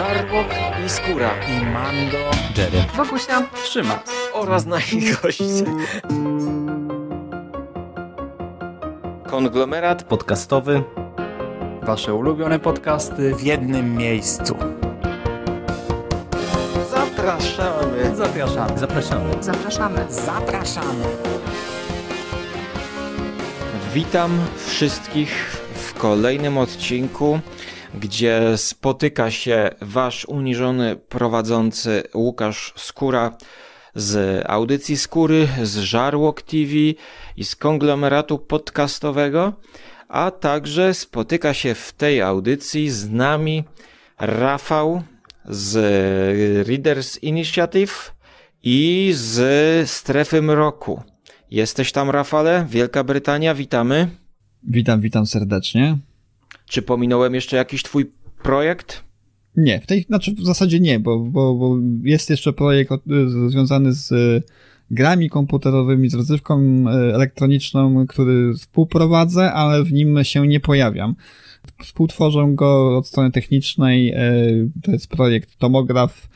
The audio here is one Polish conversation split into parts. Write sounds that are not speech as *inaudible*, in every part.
Żarłok i Skóra i Mando, Jerry, Wokusia, Trzymas oraz nasi goście. Konglomerat podcastowy. Wasze ulubione podcasty w jednym miejscu. Zapraszamy. Zapraszamy. Zapraszamy. Zapraszamy. Zapraszamy. Witam wszystkich w kolejnym odcinku gdzie spotyka się wasz uniżony prowadzący Łukasz Skóra z audycji Skóry, z Żarłok TV i z konglomeratu podcastowego, a także spotyka się w tej audycji z nami Rafał z Readers Initiative i z Strefy Mroku. Jesteś tam, Rafale? Wielka Brytania, witamy. Witam, witam serdecznie. Czy pominąłem jeszcze jakiś twój projekt? Nie, w tej, znaczy w zasadzie nie, bo, bo, bo jest jeszcze projekt związany z e, grami komputerowymi, z rozrywką e, elektroniczną, który współprowadzę, ale w nim się nie pojawiam. Współtworzą go od strony technicznej, e, to jest projekt Tomograf,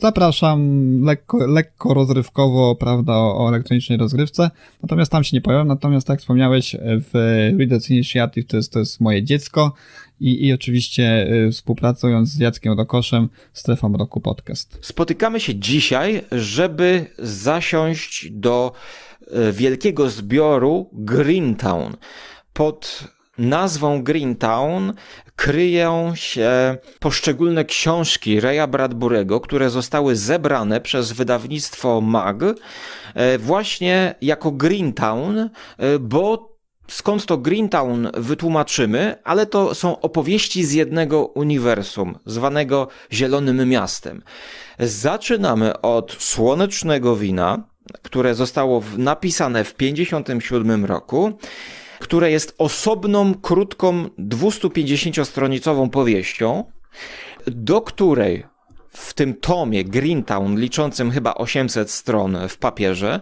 Zapraszam lekko, lekko rozrywkowo, prawda, o, o elektronicznej rozgrywce. Natomiast tam się nie pojawiam. Natomiast, tak wspomniałeś, w Readers Initiative to jest, to jest moje dziecko. I, I oczywiście y, współpracując z Jackiem Rokoszem, strefą roku podcast. Spotykamy się dzisiaj, żeby zasiąść do y, wielkiego zbioru Greentown pod nazwą Greentown kryją się poszczególne książki Reya Bradburego, które zostały zebrane przez wydawnictwo MAG e, właśnie jako Greentown, e, bo skąd to Greentown wytłumaczymy, ale to są opowieści z jednego uniwersum, zwanego Zielonym Miastem. Zaczynamy od Słonecznego Wina, które zostało napisane w 1957 roku które jest osobną, krótką, 250-stronicową powieścią, do której w tym tomie Greentown, liczącym chyba 800 stron w papierze,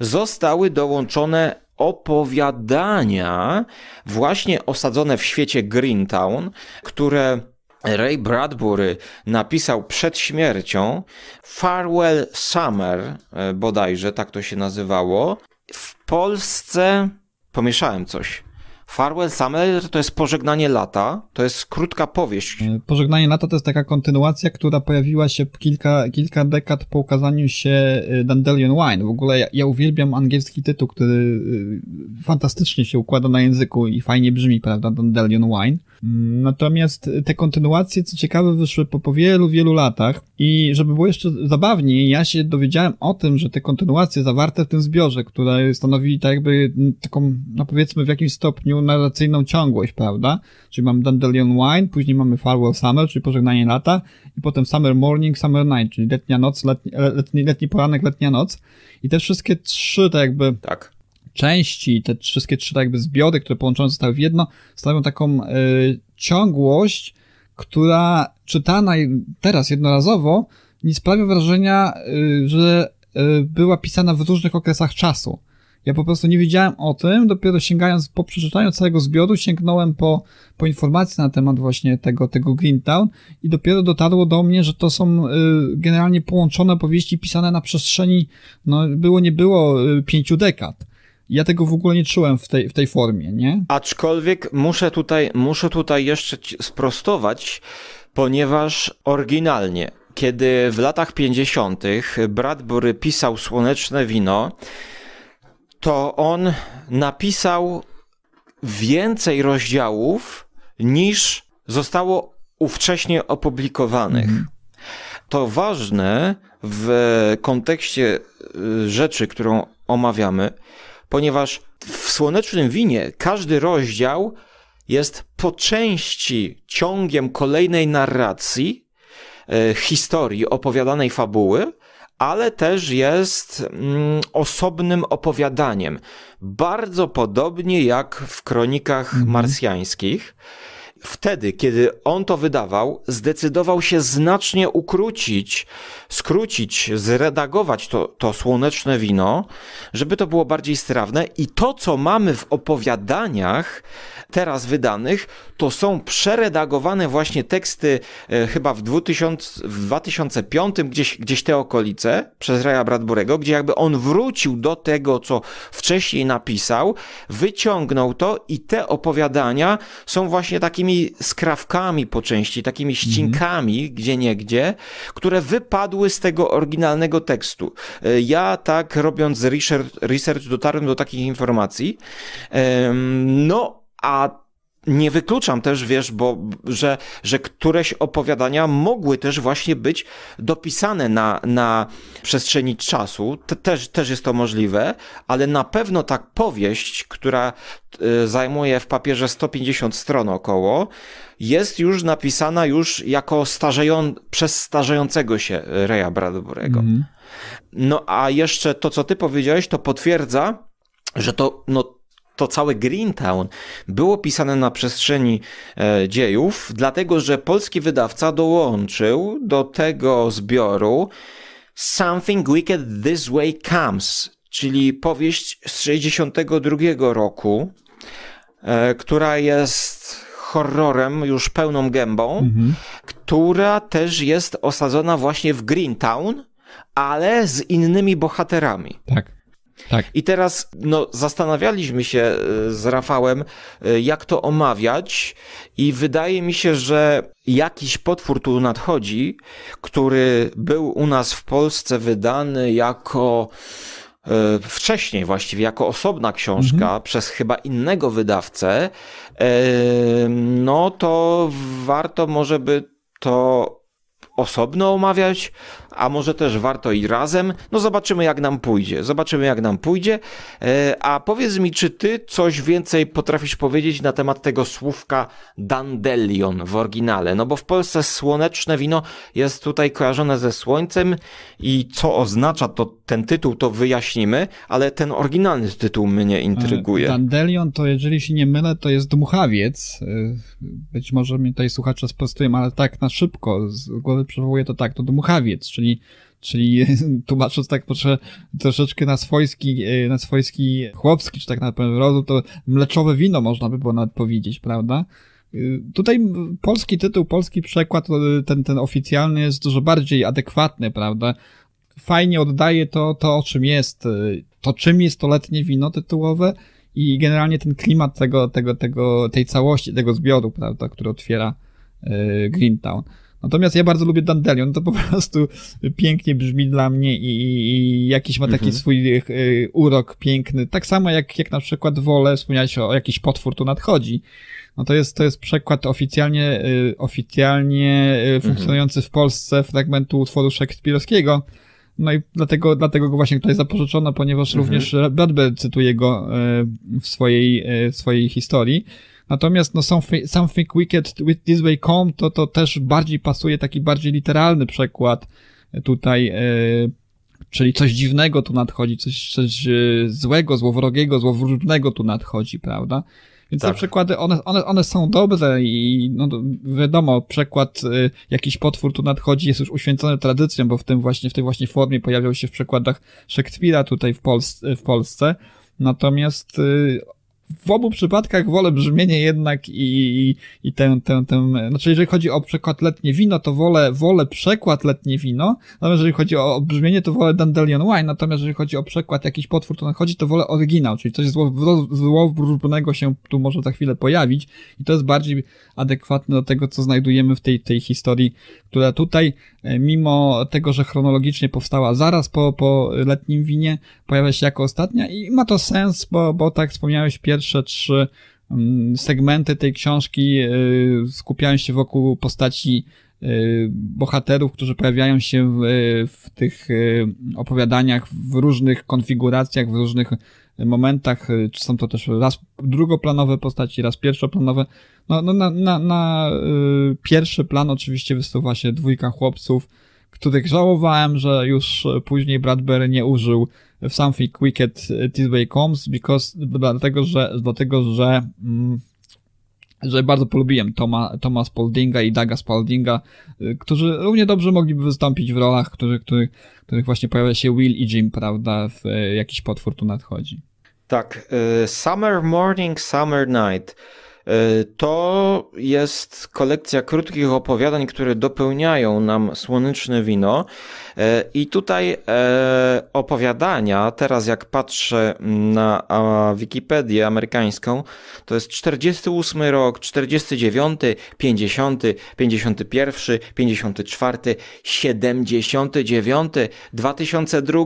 zostały dołączone opowiadania właśnie osadzone w świecie Greentown, które Ray Bradbury napisał przed śmiercią. Farewell Summer, e, bodajże tak to się nazywało. W Polsce pomieszałem coś. Farewell Summer to jest Pożegnanie Lata, to jest krótka powieść. E, pożegnanie Lata to jest taka kontynuacja, która pojawiła się kilka, kilka dekad po ukazaniu się e, Dandelion Wine. W ogóle ja, ja uwielbiam angielski tytuł, który e, fantastycznie się układa na języku i fajnie brzmi, prawda, Dandelion Wine. Natomiast te kontynuacje, co ciekawe, wyszły po, po wielu, wielu latach i żeby było jeszcze zabawniej, ja się dowiedziałem o tym, że te kontynuacje zawarte w tym zbiorze, które stanowi tak jakby taką, no powiedzmy w jakimś stopniu narracyjną ciągłość, prawda? Czyli mamy Dandelion Wine, później mamy Farewell Summer, czyli Pożegnanie Lata i potem Summer Morning, Summer Night, czyli letnia noc, letni, letni, letni poranek, letnia noc i te wszystkie trzy tak jakby... Tak części, te wszystkie trzy jakby zbiory, które połączone zostały w jedno, stanowią taką y, ciągłość, która czytana teraz jednorazowo nie sprawia wrażenia, y, że y, była pisana w różnych okresach czasu. Ja po prostu nie wiedziałem o tym, dopiero sięgając po przeczytaniu całego zbioru, sięgnąłem po, po informacje na temat właśnie tego, tego Greentown i dopiero dotarło do mnie, że to są y, generalnie połączone powieści pisane na przestrzeni, no było nie było y, pięciu dekad. Ja tego w ogóle nie czułem w tej, w tej formie, nie? Aczkolwiek muszę tutaj, muszę tutaj jeszcze sprostować, ponieważ oryginalnie, kiedy w latach 50. Bradbury pisał Słoneczne Wino, to on napisał więcej rozdziałów niż zostało ówcześnie opublikowanych. Mm. To ważne w kontekście y, rzeczy, którą omawiamy, ponieważ w słonecznym winie każdy rozdział jest po części ciągiem kolejnej narracji, e, historii opowiadanej fabuły, ale też jest mm, osobnym opowiadaniem. Bardzo podobnie jak w kronikach mhm. marsjańskich. Wtedy, kiedy on to wydawał, zdecydował się znacznie ukrócić skrócić, zredagować to, to słoneczne wino, żeby to było bardziej strawne. I to, co mamy w opowiadaniach teraz wydanych, to są przeredagowane właśnie teksty e, chyba w, 2000, w 2005, gdzieś, gdzieś te okolice, przez Raja Bradburego, gdzie jakby on wrócił do tego, co wcześniej napisał, wyciągnął to i te opowiadania są właśnie takimi skrawkami po części, takimi mhm. ścinkami, mm. gdzie niegdzie, które wypadły wypadły z tego oryginalnego tekstu. E, ja tak robiąc research, research dotarłem do takich informacji. No, a nie wykluczam też, wiesz, bo, że, że któreś opowiadania mogły też właśnie być dopisane na, na przestrzeni czasu. też, też jest to możliwe, ale na pewno tak powieść, która e, zajmuje w papierze 150 stron około, jest już napisana już jako starzeją, przez starzejącego się Reja Bradbury'ego. Mm. No a jeszcze to, co ty powiedziałeś, to potwierdza, że to, no, to całe Greentown było pisane na przestrzeni e, dziejów, dlatego że polski wydawca dołączył do tego zbioru Something Wicked This Way Comes, czyli powieść z 62 roku, e, która jest horrorem już pełną gębą, mhm. która też jest osadzona właśnie w Greentown, ale z innymi bohaterami. Tak. Tak. I teraz no, zastanawialiśmy się e, z Rafałem, e, jak to omawiać, i wydaje mi się, że jakiś potwór tu nadchodzi, który był u nas w Polsce wydany jako e, wcześniej właściwie jako osobna książka mhm. przez chyba innego wydawcę, no to warto może by to osobno omawiać, a może też warto i razem. No zobaczymy jak nam pójdzie, zobaczymy jak nam pójdzie. E, a powiedz mi, czy ty coś więcej potrafisz powiedzieć na temat tego słówka dandelion w oryginale? No bo w Polsce słoneczne wino jest tutaj kojarzone ze słońcem i co oznacza to ten tytuł, to wyjaśnimy, ale ten oryginalny tytuł mnie e, intryguje. Dandelion to, jeżeli się nie mylę, to jest dmuchawiec. E, być może mi tutaj słuchacze sprostują, ale tak na szybko z głowy przywołuje to tak, to dmuchawiec, czyli czyli, czyli *laughs* tłumacząc tak proszę, troszeczkę na swojski, e, na swojski chłopski, czy tak na pewno? rozum, to mleczowe wino można by było nawet powiedzieć, prawda? E, tutaj polski tytuł, polski przekład, e, ten, ten oficjalny jest dużo bardziej adekwatny, prawda? Fajnie oddaje to, to, o czym jest, to czym jest to letnie wino tytułowe i generalnie ten klimat tego, tego, tego, tej całości, tego zbioru, prawda, który otwiera Greentown. Natomiast ja bardzo lubię Dandelion, to po *laughs* prostu pięknie brzmi dla mnie i, i jakiś ma taki mhm. swój y, urok piękny. Tak samo jak, jak na przykład wolę, wspomniałeś o, o jakiś potwór tu nadchodzi. No to jest, to jest przekład oficjalnie, y, oficjalnie e, mhm. funkcjonujący w Polsce fragmentu utworu szekspirowskiego. No i dlatego, dlatego go właśnie tutaj zapożyczono, ponieważ mhm. również Bradbury cytuje go w swojej, swojej historii. Natomiast no something, Wicked with This Way Come to, to też bardziej pasuje taki bardziej literalny przekład e, tutaj, yy, czyli coś dziwnego tu nadchodzi, coś, coś e, złego, złowrogiego, złowróżnego tu nadchodzi, prawda? Więc tak. te przykłady, one, one, one są dobre i no, wiadomo, przykład y, jakiś potwór tu nadchodzi jest już uświęcony tradycją, bo w tym właśnie, w tej właśnie formie pojawiał się w przykładach Szekspira tutaj w, Pols w Polsce. Natomiast y, w obu przypadkach wolę brzmienie jednak i, i ten, ten, ten, znaczy jeżeli chodzi o przekład letnie wino, to wolę, wolę przekład letnie wino, natomiast jeżeli chodzi o brzmienie, to wolę Dandelion Wine, natomiast jeżeli chodzi o przekład jakiś potwór, to chodzi to wolę oryginał, czyli coś złowróżnego się tu może za chwilę pojawić i to jest bardziej adekwatne do tego, co znajdujemy w tej, tej historii, która tutaj E, mimo tego, że chronologicznie powstała zaraz po, po letnim winie, pojawia się jako ostatnia i ma to sens, bo, bo tak wspomniałeś, pierwsze trzy mm, segmenty tej książki e, skupiają się wokół postaci e, bohaterów, którzy pojawiają się w, w tych opowiadaniach w różnych konfiguracjach, w różnych momentach, y, czy są to też raz drugoplanowe postaci, raz pierwszoplanowe. No, no na, na, na y, pierwszy plan oczywiście wysuwa się dwójka chłopców, których żałowałem, że już później Bradbury nie użył w Something Wicked This Way Comes, because, dlatego, że, dlatego, że mm, że bardzo polubiłem Toma, Toma Spaldinga i Daga Spaldinga, y, którzy równie dobrze mogliby wystąpić w rolach, których, których, których właśnie pojawia się Will i Jim, prawda, w y, jakiś potwór tu nadchodzi. Tak, y, Summer Morning, Summer Night. E, to jest kolekcja krótkich opowiadań, które dopełniają nam słoneczne wino. E, I tutaj e, opowiadania, teraz jak patrzę na Wikipedię amerykańską, to jest 48 rok, 49, 50, 51, 54, 79, 2002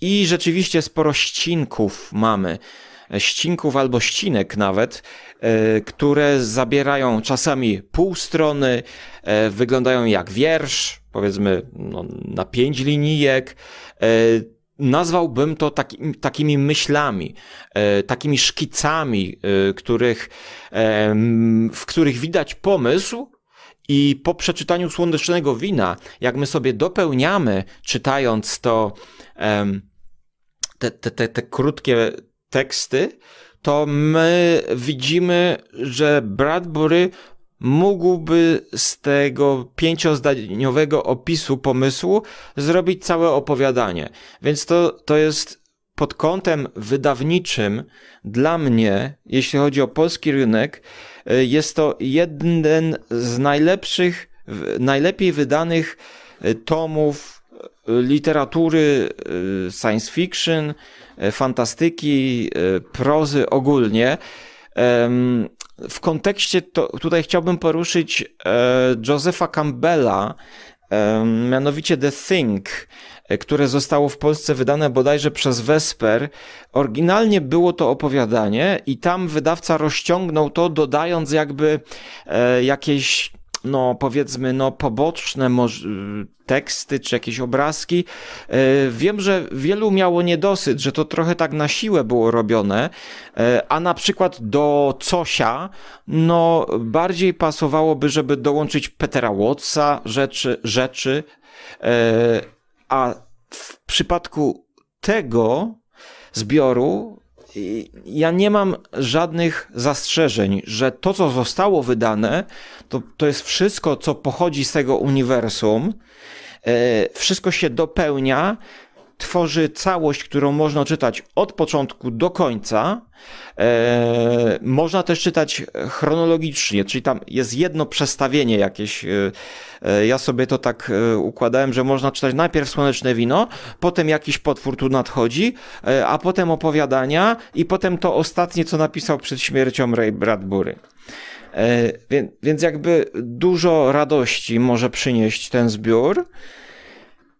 i rzeczywiście sporo ścinków mamy ścinków albo ścinek nawet, e, które zabierają czasami pół strony, e, wyglądają jak wiersz, powiedzmy no, na pięć linijek. E, nazwałbym to taki, takimi myślami, takimi szkicami, których, w których widać pomysł, i po przeczytaniu słonecznego wina, jak my sobie dopełniamy, czytając to, te, te, te, te krótkie teksty, to my widzimy, że Bradbury mógłby z tego pięciozdaniowego opisu pomysłu zrobić całe opowiadanie. Więc to, to jest pod kątem wydawniczym dla mnie, jeśli chodzi o polski rynek, y, jest to jeden z najlepszych, najlepiej wydanych y, tomów literatury y, science fiction, y, fantastyki, y, prozy ogólnie. W kontekście to, tutaj chciałbym poruszyć e, Josepha Campbella, mianowicie The Thing, e, które zostało w Polsce wydane bodajże przez Wesper. Oryginalnie było to opowiadanie i tam wydawca rozciągnął to, dodając jakby e, jakieś no powiedzmy, no poboczne y, teksty czy jakieś obrazki. Y, wiem, że wielu miało niedosyt, że to trochę tak na siłę było robione, y, a na przykład do Cosia, no bardziej pasowałoby, żeby dołączyć Petera Watsa rzeczy, rzeczy, a w przypadku tego zbioru ja nie mam żadnych zastrzeżeń, że to, co zostało wydane, to, to jest wszystko, co pochodzi z tego uniwersum. E, wszystko się dopełnia, tworzy całość, którą można czytać od początku do końca. E, można też czytać chronologicznie, czyli tam jest jedno przestawienie jakieś. E, e, ja sobie to tak układałem, że można czytać najpierw Słoneczne Wino, potem jakiś potwór tu nadchodzi, a potem opowiadania i potem to ostatnie, co napisał przed śmiercią Ray Bradbury. więc jakby dużo radości może przynieść ten zbiór.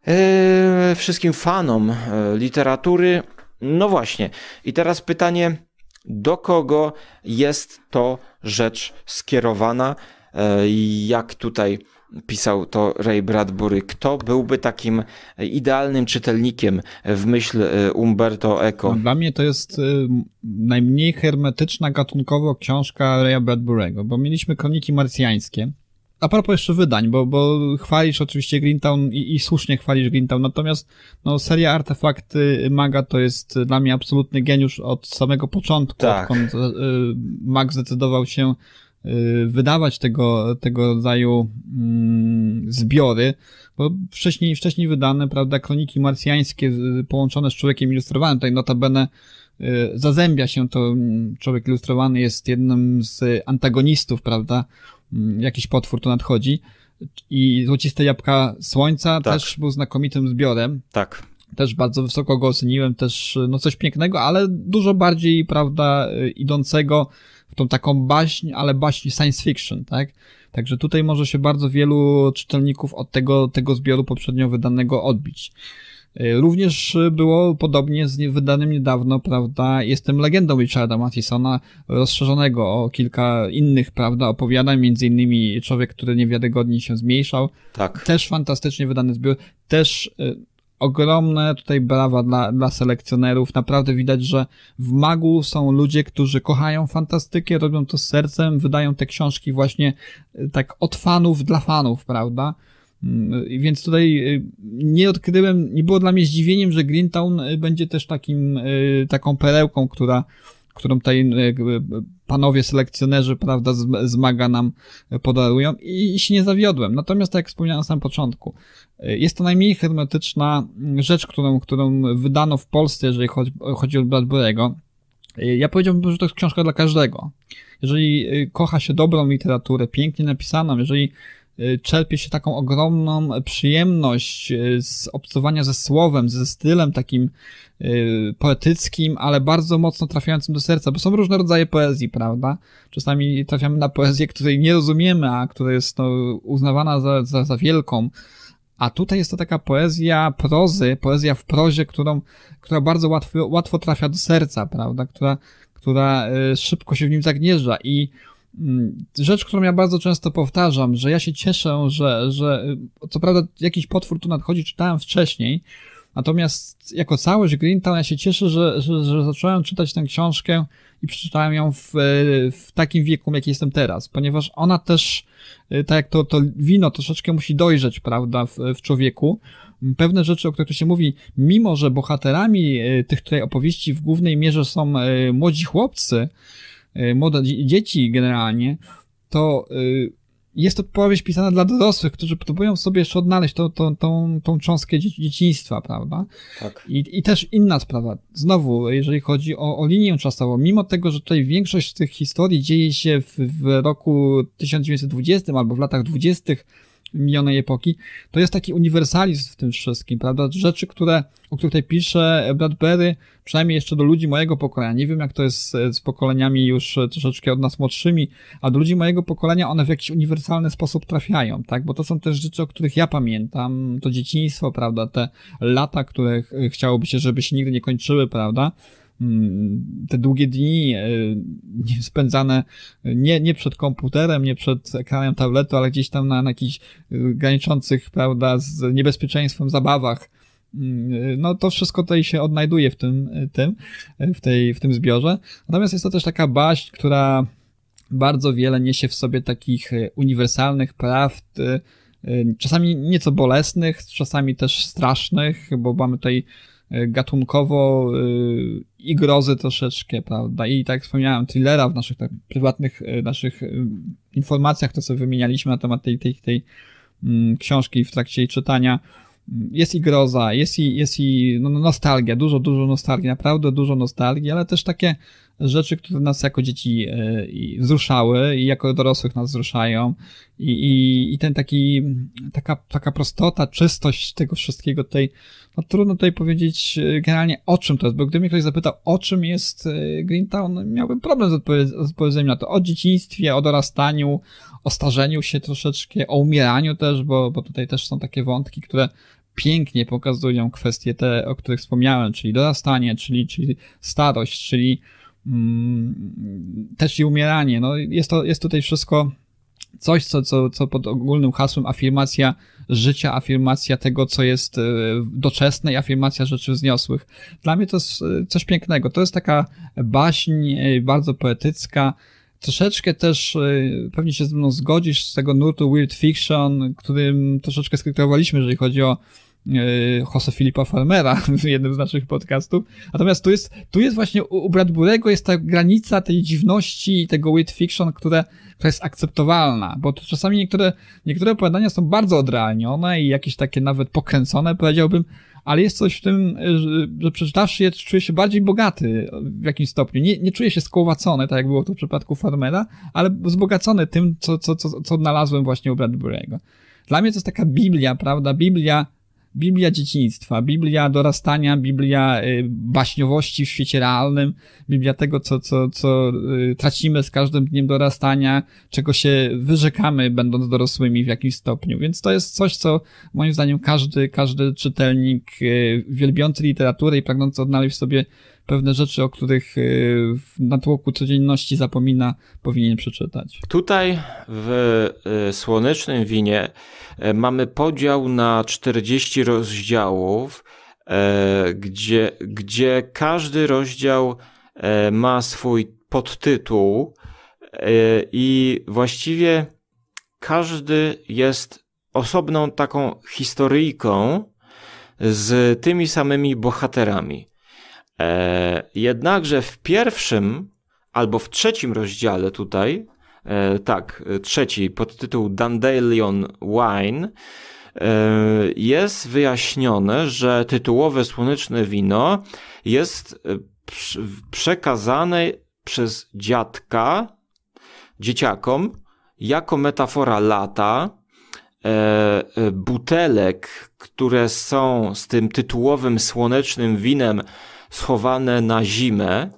E, wszystkim fanom e, literatury. No właśnie. I teraz pytanie, do kogo jest to rzecz skierowana? E, jak tutaj pisał to Ray Bradbury, kto byłby takim idealnym czytelnikiem w myśl Umberto Eco? Dla mnie to jest najmniej hermetyczna gatunkowo książka Raya Bradbury'ego, bo mieliśmy Kroniki Marsjańskie, a propos jeszcze wydań, bo, bo chwalisz oczywiście Grintown i, i słusznie chwalisz Grintown. natomiast no, seria Artefakty Maga to jest dla mnie absolutny geniusz od samego początku, tak. odkąd y, Mag zdecydował się y, wydawać tego, tego rodzaju y, zbiory, bo wcześniej, wcześniej wydane, prawda, kroniki marsjańskie e, połączone z Człowiekiem Ilustrowanym, tutaj notabene zazębia się to, Człowiek Ilustrowany jest jednym z antagonistów, prawda, Mm, jakiś potwór tu nadchodzi. I Złociste Jabłka Słońca tak. też był znakomitym zbiorem. Tak. Też bardzo wysoko go oceniłem, też no coś pięknego, ale dużo bardziej, prawda, y, idącego w tą taką baśń, ale baśń science fiction, tak? Także tutaj może się bardzo wielu czytelników od tego, tego zbioru poprzednio wydanego odbić. E, również e, było podobnie z wydanym niedawno, prawda, Jestem legendą Richarda Mathisona, rozszerzonego o kilka innych, prawda, opowiadań, między innymi Człowiek, który niewiarygodnie się zmniejszał. Tak. Też fantastycznie wydany zbiór, też e, ogromne tutaj brawa dla, dla selekcjonerów. Naprawdę widać, że w Magu są ludzie, którzy kochają fantastykę, robią to z sercem, wydają te książki właśnie tak od fanów dla fanów, prawda? Więc tutaj y, nie odkryłem, nie było dla mnie zdziwieniem, że Greentown y, będzie też takim, y, taką perełką, która, którą tutaj panowie selekcjonerzy, prawda, zmaga nam podarują i, się nie zawiodłem. Natomiast, tak jak wspomniałem na samym początku, jest to najmniej hermetyczna mm, rzecz, którą, którą wydano w Polsce, jeżeli chodzi, chodzi o Bradbury'ego. Ja powiedziałbym, że to jest książka dla każdego. Jeżeli kocha się dobrą literaturę, pięknie napisaną, jeżeli Y, czerpie się taką ogromną przyjemność y, z obcowania ze słowem, ze stylem takim y, poetyckim, ale bardzo mocno trafiającym do serca, bo są różne rodzaje poezji, prawda? Czasami trafiamy na poezję, której nie rozumiemy, a która jest no, uznawana za, za, za wielką. A tutaj jest to taka poezja prozy, poezja w prozie, którą, która bardzo łatwo, łatwo trafia do serca, prawda? Która, która szybko się w nim zagnieżdża i Mm, rzecz, którą ja bardzo często powtarzam, że ja się cieszę, że, że y, co prawda jakiś potwór tu nadchodzi, czytałem wcześniej, natomiast jako całość Greentown ja się cieszę, że, że, że zacząłem czytać tę książkę i przeczytałem ją w, y, w takim wieku, jaki jestem teraz, ponieważ ona też, y, tak jak to, to wino, troszeczkę musi dojrzeć, prawda, w, w człowieku. Pewne rzeczy, o których tu się mówi, mimo że bohaterami tych tutaj opowieści w głównej mierze są młodzi chłopcy, Y, młode dzieci generalnie, to y, jest to powieść pisana dla dorosłych, którzy próbują sobie jeszcze odnaleźć tą, tą, tą, tą cząstkę dzieciństwa, prawda? Tak. I, I też inna sprawa, znowu, jeżeli chodzi o, o linię czasową, mimo tego, że tutaj większość tych historii dzieje się w, w roku 1920 albo w latach 20., minionej epoki, to jest taki uniwersalizm w tym wszystkim, prawda? Rzeczy, które, o których tutaj pisze Bradbury, przynajmniej jeszcze do ludzi mojego pokolenia, nie wiem jak to jest z pokoleniami już troszeczkę od nas młodszymi, a do ludzi mojego pokolenia one w jakiś uniwersalny sposób trafiają, tak? Bo to są też rzeczy, o których ja pamiętam, to dzieciństwo, prawda? Te lata, które chciałoby się, żeby się nigdy nie kończyły, prawda? Mm, te długie dni e, spędzane e, nie, nie przed komputerem, nie przed ekranem tabletu, ale gdzieś tam na, na jakichś e, graniczących, prawda, z niebezpieczeństwem zabawach, mm, no to wszystko tutaj się odnajduje w tym, tym, w, tej, w tym zbiorze. Natomiast jest to też taka baść, która bardzo wiele niesie w sobie takich uniwersalnych prawd, czasami nieco bolesnych, czasami też strasznych, bo mamy tutaj E, gatunkowo e, i grozy troszeczkę, prawda? I tak wspomniałem, thrillera w naszych tak, prywatnych e, naszych informacjach, to co wymienialiśmy na temat tej, tej, tej mm, książki w trakcie jej czytania. Mm, jest i groza, jest i, jest i no, no, nostalgia, dużo, dużo nostalgii, naprawdę dużo nostalgii, ale też takie rzeczy, które nas jako dzieci e, wzruszały i jako dorosłych nas wzruszają. I, i, i ten taki, taka, taka prostota, czystość tego wszystkiego tej, no trudno tutaj powiedzieć e, generalnie o czym to jest, bo gdyby mnie ktoś zapytał o czym jest e, Greentown, no miałbym problem z, odpowiedz z odpowiedzeniem na to. O dzieciństwie, o dorastaniu, o starzeniu się troszeczkę, o umieraniu też, bo, bo tutaj też są takie wątki, które pięknie pokazują kwestie te, o których wspomniałem, czyli dorastanie, czyli, czyli starość, czyli Mm, też i umieranie. No, jest, to, jest tutaj wszystko coś, co, co, co pod ogólnym hasłem afirmacja życia, afirmacja tego, co jest e, doczesne i afirmacja rzeczy wzniosłych. Dla mnie to jest e, coś pięknego. To jest taka baśń e, bardzo poetycka, troszeczkę też pewnie się ze mną zgodzisz z tego nurtu weird fiction, którym troszeczkę skrytowaliśmy, jeżeli chodzi o E, Jose Filipa Farmera *laughs* w jednym z naszych podcastów. Natomiast tu jest, tu jest właśnie u Bradburego jest ta granica tej dziwności i tego weird fiction, które, która jest akceptowalna, bo tu czasami niektóre, niektóre opowiadania są bardzo odrealnione i jakieś takie nawet pokręcone, powiedziałbym, ale jest coś w tym, e, że, przeczytawszy je, czuję się bardziej bogaty w jakimś stopniu. Nie, nie czuję się skołowacony, tak jak było to w przypadku Farmera, ale wzbogacony tym, co, co, co, co odnalazłem właśnie u Bradburego. Dla mnie to jest taka Biblia, prawda? Biblia Biblia dzieciństwa, Biblia dorastania, Biblia y, baśniowości w świecie realnym, Biblia tego, co, co, co y, tracimy z każdym dniem dorastania, czego się wyrzekamy, będąc dorosłymi w jakimś stopniu. Więc to jest coś, co moim zdaniem każdy, każdy czytelnik y, wielbiący literaturę i pragnący odnaleźć w sobie pewne rzeczy, o których y, w natłoku codzienności zapomina, powinien przeczytać. Tutaj w y, Słonecznym Winie y, mamy podział na 40 rozdziałów, gdzie, gdzie każdy rozdział ma swój podtytuł i właściwie każdy jest osobną taką historyjką z tymi samymi bohaterami. E, jednakże w pierwszym albo w trzecim rozdziale tutaj, e, tak, e, trzeci, pod tytuł Dandelion Wine, jest wyjaśnione, że tytułowe słoneczne wino jest przekazane przez dziadka dzieciakom jako metafora lata, butelek, które są z tym tytułowym słonecznym winem schowane na zimę.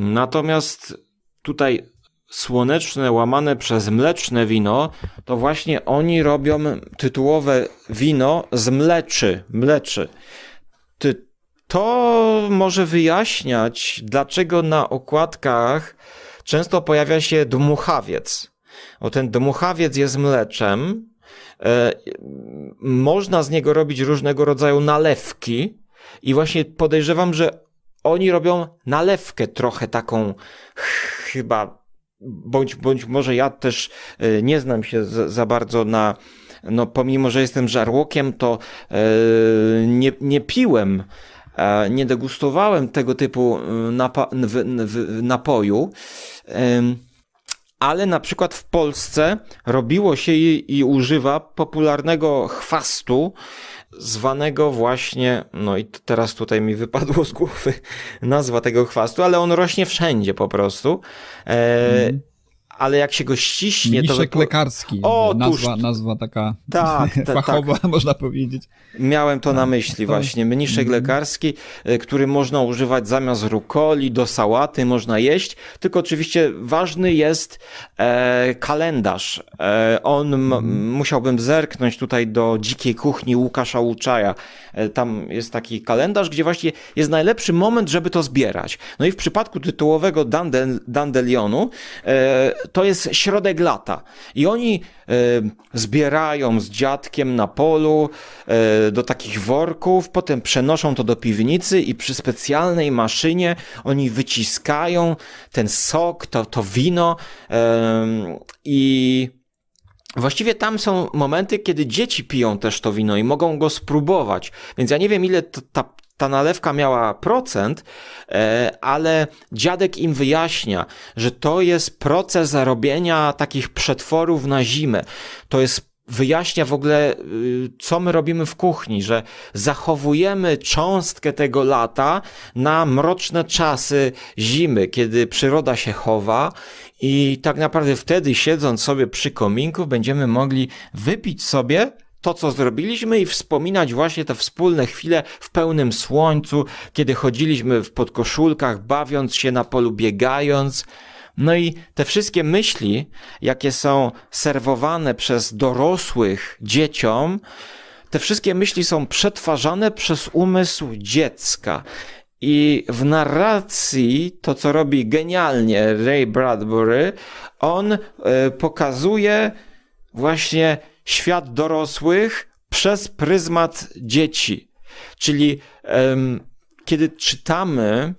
Natomiast tutaj słoneczne łamane przez mleczne wino, to właśnie oni robią tytułowe wino z mleczy, mleczy. to może wyjaśniać, dlaczego na okładkach często pojawia się dmuchawiec. O ten dmuchawiec jest mleczem. E, można z niego robić różnego rodzaju nalewki, i właśnie podejrzewam, że oni robią nalewkę trochę taką chyba, bądź, bądź może ja też e, nie znam się za, za bardzo na, no pomimo, że jestem żarłokiem, to e, nie, nie piłem nie degustowałem tego typu e, napa- w, w, napoju, ale na przykład w Polsce robiło się i, i używa popularnego chwastu, zwanego właśnie, no i teraz tutaj mi wypadło z głowy *laughs* nazwa tego chwastu, ale on rośnie wszędzie po prostu. E, mm ale jak się go ściśnie, Mniszek to... Tak- lekarski, o, nazwa, tuż... nazwa taka tak, *laughs* ta, tak. fachowa, tak. *laughs* można powiedzieć. Miałem to na tak, myśli to... właśnie, mniszek mm lekarski, y, który można używać zamiast rukoli, do sałaty można jeść, tylko oczywiście ważny jest e, kalendarz. E, on mm. musiałbym zerknąć tutaj do dzikiej kuchni Łukasza Łuczaja. E, tam jest taki kalendarz, gdzie właśnie jest najlepszy moment, żeby to zbierać. No i w przypadku tytułowego Dandel, Dandelionu e, to jest środek lata. I oni e, zbierają z dziadkiem na polu e, do takich worków, potem przenoszą to do piwnicy i przy specjalnej maszynie oni wyciskają ten sok, to, to wino i Właściwie tam są momenty, kiedy dzieci piją też to wino i mogą go spróbować. Więc ja nie wiem, ile ta, ta nalewka miała procent, e, ale dziadek im wyjaśnia, że to jest proces robienia takich przetworów na zimę. To jest wyjaśnia w ogóle, y, co my robimy w kuchni, że zachowujemy cząstkę tego lata na mroczne czasy zimy, kiedy przyroda się chowa i tak naprawdę wtedy siedząc sobie przy kominku będziemy mogli wypić sobie to, co zrobiliśmy i wspominać właśnie te wspólne chwile w pełnym słońcu, kiedy chodziliśmy w podkoszulkach, bawiąc się na polu, biegając. No i te wszystkie myśli, jakie są serwowane przez dorosłych dzieciom, te wszystkie myśli są przetwarzane przez umysł dziecka. I w narracji to, co robi genialnie Ray Bradbury, on y, pokazuje właśnie świat dorosłych przez pryzmat dzieci. Czyli um, kiedy czytamy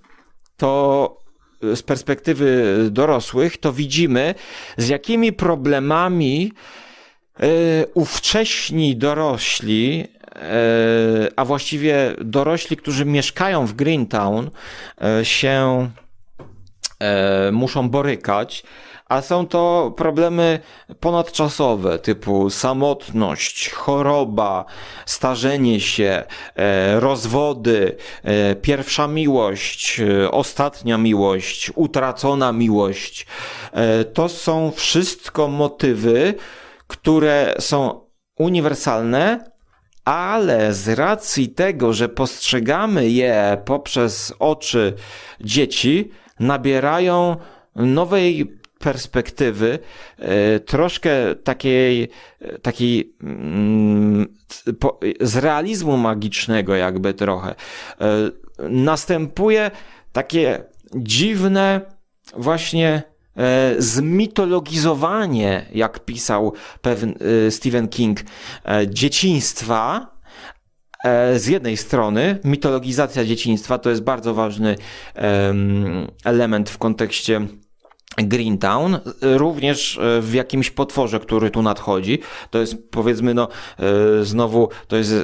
to z perspektywy dorosłych, to widzimy, z jakimi problemami y, ówcześni dorośli e, a właściwie dorośli, którzy mieszkają w Greentown, e, się muszą borykać a są to problemy ponadczasowe, typu samotność, choroba, starzenie się, e, rozwody, e, pierwsza miłość, e, ostatnia miłość, utracona miłość. To są wszystko motywy, które są uniwersalne, ale z racji tego, że postrzegamy je poprzez oczy dzieci, nabierają nowej perspektywy e, troszkę takiej, e, takiej mm, z realizmu magicznego jakby trochę. E, następuje takie dziwne właśnie zmitologizowanie, jak pisał Stephen King, dzieciństwa, z jednej strony mitologizacja dzieciństwa to jest bardzo ważny element w kontekście Greentown, y, również y, w jakimś potworze, który tu nadchodzi. To jest powiedzmy, no, y, znowu to jest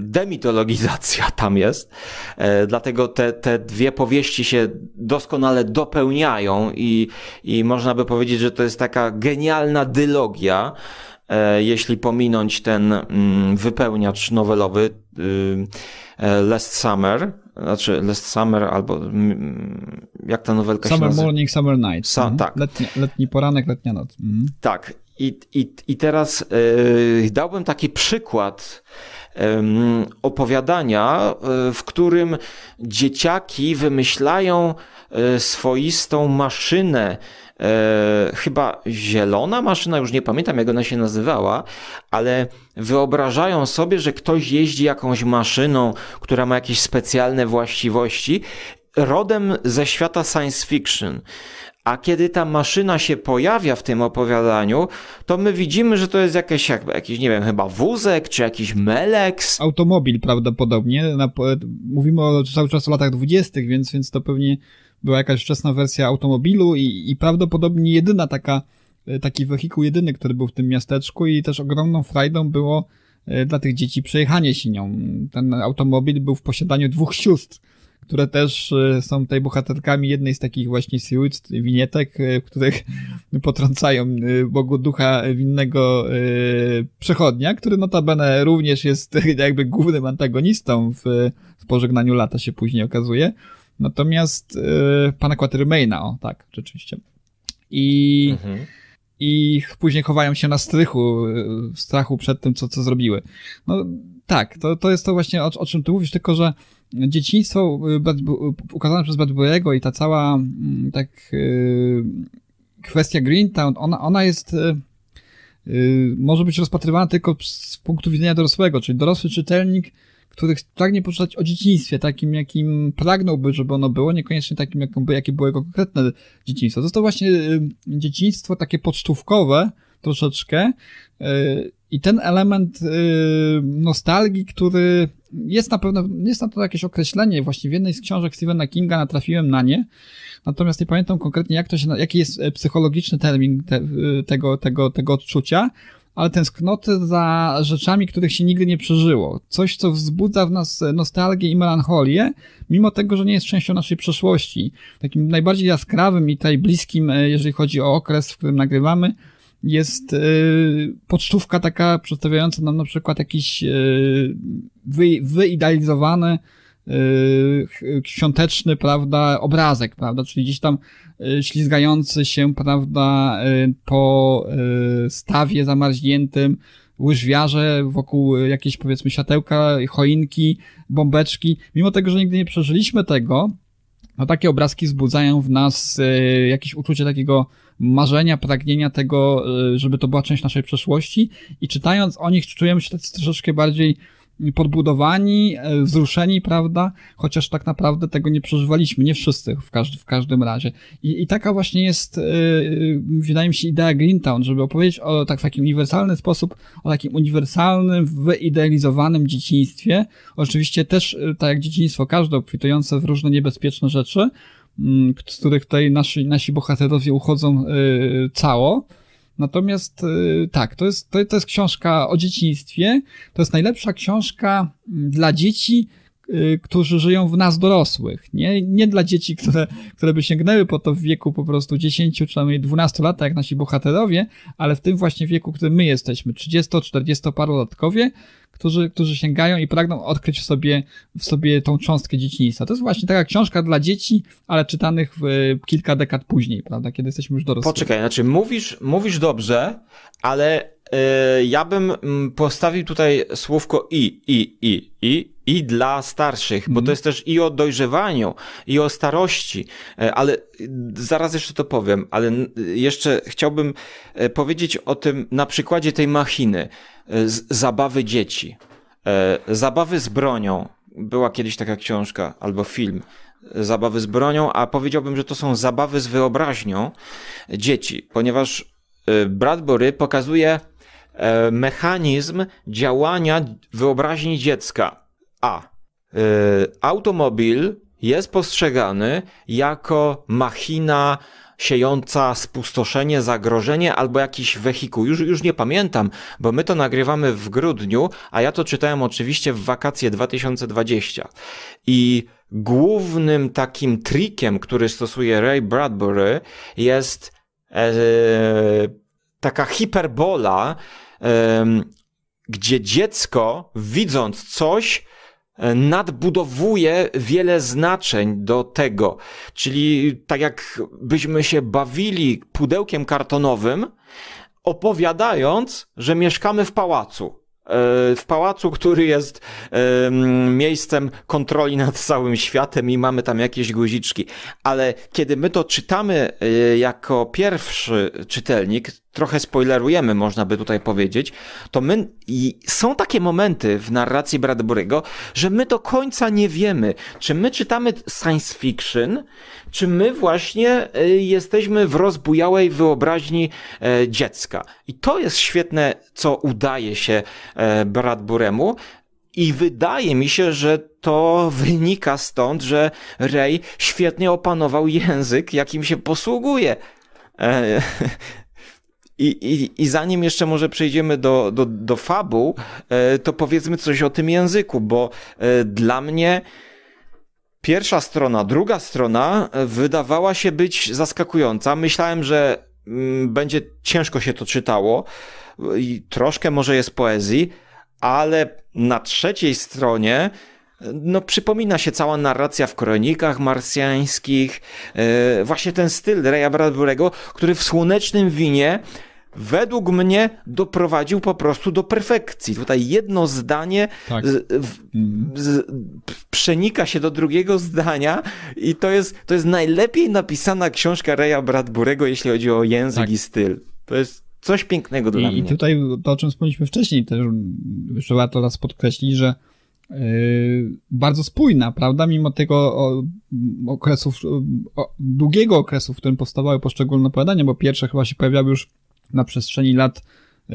demitologizacja *laughs* tam jest. E, dlatego te, te dwie powieści się doskonale dopełniają i, i można by powiedzieć, że to jest taka genialna dylogia e, jeśli pominąć ten mm, wypełniacz nowelowy e, Last Summer, znaczy Last Summer albo mm, jak ta nowelka summer się nazywa? Summer Morning, Summer Night. Sa mhm. tak. Letni, letni, poranek, letnia noc. Mhm. Tak. I, i, i teraz yy, dałbym taki przykład yy, opowiadania, yy, w którym dzieciaki wymyślają e, swoistą maszynę, chyba zielona maszyna, już nie pamiętam jak ona się nazywała, ale wyobrażają sobie, że ktoś jeździ jakąś maszyną, która ma jakieś specjalne właściwości rodem ze świata science fiction. A kiedy ta maszyna się pojawia w tym opowiadaniu, to my widzimy, że to jest jakieś, jakby, jakiś, nie wiem, chyba wózek, czy jakiś meleks. Automobil prawdopodobnie. Na, mówimy o, cały czas o latach dwudziestych, więc, więc to pewnie była jakaś wczesna wersja automobilu i, i prawdopodobnie jedyna taka, e, taki wehikuł jedyny, który był w tym miasteczku i też ogromną frajdą było e, dla tych dzieci przejechanie się nią. Ten automobil był w posiadaniu dwóch sióstr które też y, są tutaj bohaterkami jednej z takich właśnie siłów, winietek, y, w których *laughs* potrącają Bogu y, ducha winnego przechodnia, który notabene również jest *laughs* jakby głównym antagonistą w, w pożegnaniu lata się później okazuje. Natomiast pana Quatermaina, o tak, rzeczywiście. I... Mhm i później chowają się na strychu, w strachu przed tym, co, co zrobiły. No tak, to, to jest to właśnie, o, o czym ty mówisz, tylko że no, dzieciństwo y, y, ukazane przez Bradbury'ego i ta cała mm, tak y, kwestia Greentown, ona, ona jest może być rozpatrywana tylko z punktu widzenia dorosłego, czyli dorosły czytelnik, który pragnie tak poczytać o dzieciństwie, takim jakim pragnąłby, żeby ono było, niekoniecznie takim, jakim, jakie było jego konkretne dzieciństwo. To jest to właśnie dzieciństwo takie pocztówkowe troszeczkę, i ten element y, nostalgii, który jest na pewno, jest na to jakieś określenie, właśnie w jednej z książek Stephena Kinga natrafiłem na nie, natomiast nie pamiętam konkretnie, jak to się, jaki jest e, psychologiczny termin te, tego, tego, tego odczucia, ale tęsknoty za rzeczami, których się nigdy nie przeżyło. Coś, co wzbudza w nas e, nostalgię i melancholię, mimo tego, że nie jest częścią naszej przeszłości. Takim najbardziej jaskrawym i tutaj bliskim, e, jeżeli chodzi o okres, w którym nagrywamy, jest yy, pocztówka taka przedstawiająca nam na przykład jakiś yy, wy, wyidealizowany yy, świąteczny, prawda, obrazek, prawda, czyli gdzieś tam yy, ślizgający się, prawda, yy, po yy, stawie zamarzniętym, łyżwiarze, wokół jakieś powiedzmy światełka, choinki, bombeczki. Mimo tego, że nigdy nie przeżyliśmy tego, no takie obrazki wzbudzają w nas e, jakieś uczucie takiego marzenia, pragnienia tego, e, żeby to była część naszej przeszłości i czytając o nich czujemy się troszeczkę bardziej podbudowani, e, wzruszeni, prawda? Chociaż tak naprawdę tego nie przeżywaliśmy, nie wszyscy w, każdy, w każdym razie. I, I, taka właśnie jest, yy, wydaje mi się, idea Greentown, żeby opowiedzieć o tak w taki uniwersalny sposób, o takim uniwersalnym, wyidealizowanym dzieciństwie. Oczywiście też, tak jak dzieciństwo każde, obfitujące w różne niebezpieczne rzeczy, mm, z których tutaj nasi, nasi bohaterowie uchodzą yy, cało, Natomiast y, tak, to jest, to, to jest książka o dzieciństwie. To jest najlepsza książka mm, dla dzieci, y, którzy żyją w nas dorosłych. Nie, nie dla dzieci, które, które by sięgnęły po to w wieku po prostu 10 czy nawet 12 lat, tak jak nasi bohaterowie, ale w tym właśnie wieku, w którym my jesteśmy, 30-40 parolatkowie, którzy, którzy sięgają i pragną odkryć w sobie, w sobie tą cząstkę dzieciństwa. To jest właśnie taka książka dla dzieci, ale czytanych w, kilka dekad później, prawda, kiedy jesteśmy już dorosłymi. Poczekaj, znaczy mówisz, mówisz dobrze, ale y, ja bym mm, postawił tutaj słówko i, i, i, i, i dla starszych, bo to mhm. jest też i o dojrzewaniu, i o starości, e, ale e, zaraz jeszcze to powiem, ale e, jeszcze chciałbym powiedzieć o tym na przykładzie tej machiny, zabawy dzieci, zabawy z bronią. Była kiedyś taka książka albo film, zabawy z bronią, a powiedziałbym, że to są zabawy z wyobraźnią dzieci, ponieważ Bradbury pokazuje mechanizm działania wyobraźni dziecka a. Yy, automobil jest postrzegany jako machina siejąca spustoszenie, zagrożenie albo jakiś wehikuł. Już, już nie pamiętam, bo my to nagrywamy w grudniu, a ja to czytałem oczywiście w wakacje 2020. I głównym takim trikiem, który stosuje Ray Bradbury, jest e, taka hiperbola, e, gdzie dziecko, widząc coś, E, nadbudowuje wiele znaczeń do tego. Czyli tak jakbyśmy się bawili pudełkiem kartonowym, opowiadając, że mieszkamy w pałacu. E, w pałacu, który jest e, miejscem kontroli nad całym światem i mamy tam jakieś guziczki. Ale kiedy my to czytamy jako pierwszy czytelnik, trochę spoilerujemy, można by tutaj powiedzieć, to my i są takie momenty w narracji Bradbury'ego, że my do końca nie wiemy, czy my czytamy science fiction, czy my właśnie y, jesteśmy w rozbujałej wyobraźni e, dziecka. I to jest świetne, co udaje się e, Bradburemu, i wydaje mi się, że to wynika stąd, że Ray świetnie opanował język, jakim się posługuje. E, i, i, i zanim jeszcze może przejdziemy do, do, do fabuł, e, to powiedzmy coś o tym języku, bo e, dla mnie pierwsza strona, druga strona e, wydawała się być zaskakująca. Myślałem, że mm, będzie ciężko się to czytało i troszkę może jest poezji, ale na trzeciej stronie no, przypomina się cała narracja w kronikach marsjańskich, właśnie ten styl reja Bradburego, który w słonecznym winie według mnie doprowadził po prostu do perfekcji. Tutaj jedno zdanie tak. z, z, z, przenika się do drugiego zdania i to jest, to jest najlepiej napisana książka Reja Bradburego, jeśli chodzi o język tak. i styl. To jest coś pięknego I, dla mnie. I tutaj to, o czym wspomnieliśmy wcześniej, też trzeba to raz podkreślić, że yy, bardzo spójna, prawda? Mimo tego o, okresów, o, długiego okresu, w którym powstawały poszczególne opowiadania, bo pierwsze chyba się pojawiały już na przestrzeni lat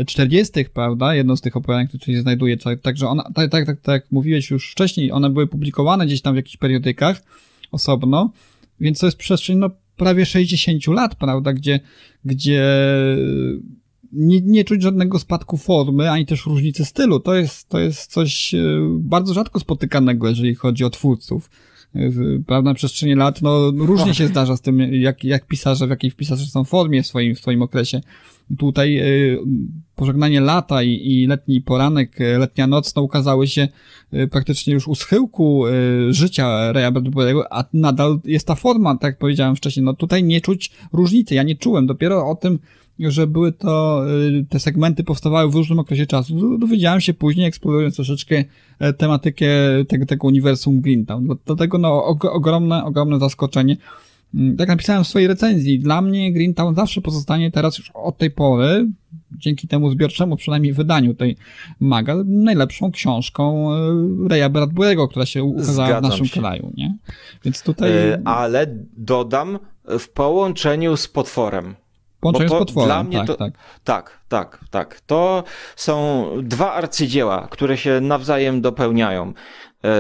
40., prawda? Jedną z tych opowiadań, które się znajduje. Także ona, tak, tak, tak, tak jak mówiłeś już wcześniej, one były publikowane gdzieś tam w jakichś periodykach osobno, więc to jest przestrzeń no, prawie 60 lat, prawda? Gdzie, gdzie e, nie, nie czuć żadnego spadku formy, ani też różnicy stylu. To jest, to jest coś e, bardzo rzadko spotykanego, jeżeli chodzi o twórców e, prawda, na przestrzeni lat, no różnie się zdarza z tym, jak, jak pisarze, w jakiej pisarze są formie w swoim, w swoim okresie tutaj y, pożegnanie lata i, i letni poranek, y, letnia noc no, ukazały się y, praktycznie już u schyłku życia Raya Bradbury'ego, a nadal jest ta forma, tak jak powiedziałem wcześniej, no tutaj nie czuć różnicy, ja nie czułem, dopiero o tym że były to, te segmenty powstawały w różnym okresie czasu. Dowiedziałem się później, eksplorując troszeczkę e, tematykę tego, tego uniwersum Greentown. Dlatego no, ogromne, ogromne zaskoczenie. Mm, tak jak napisałem w swojej recenzji, dla mnie Green Town zawsze pozostanie teraz już od tej pory, dzięki temu zbiorczemu przynajmniej wydaniu tej maga, najlepszą książką e, Reja Bradbury'ego, która się ukazała w naszym się. kraju, nie? Więc tutaj... E, ale dodam, w połączeniu z potworem. Połączenie z potworem, dla mnie tak, to, tak. Tak, tak, tak. To są dwa arcydzieła, które się nawzajem dopełniają. E,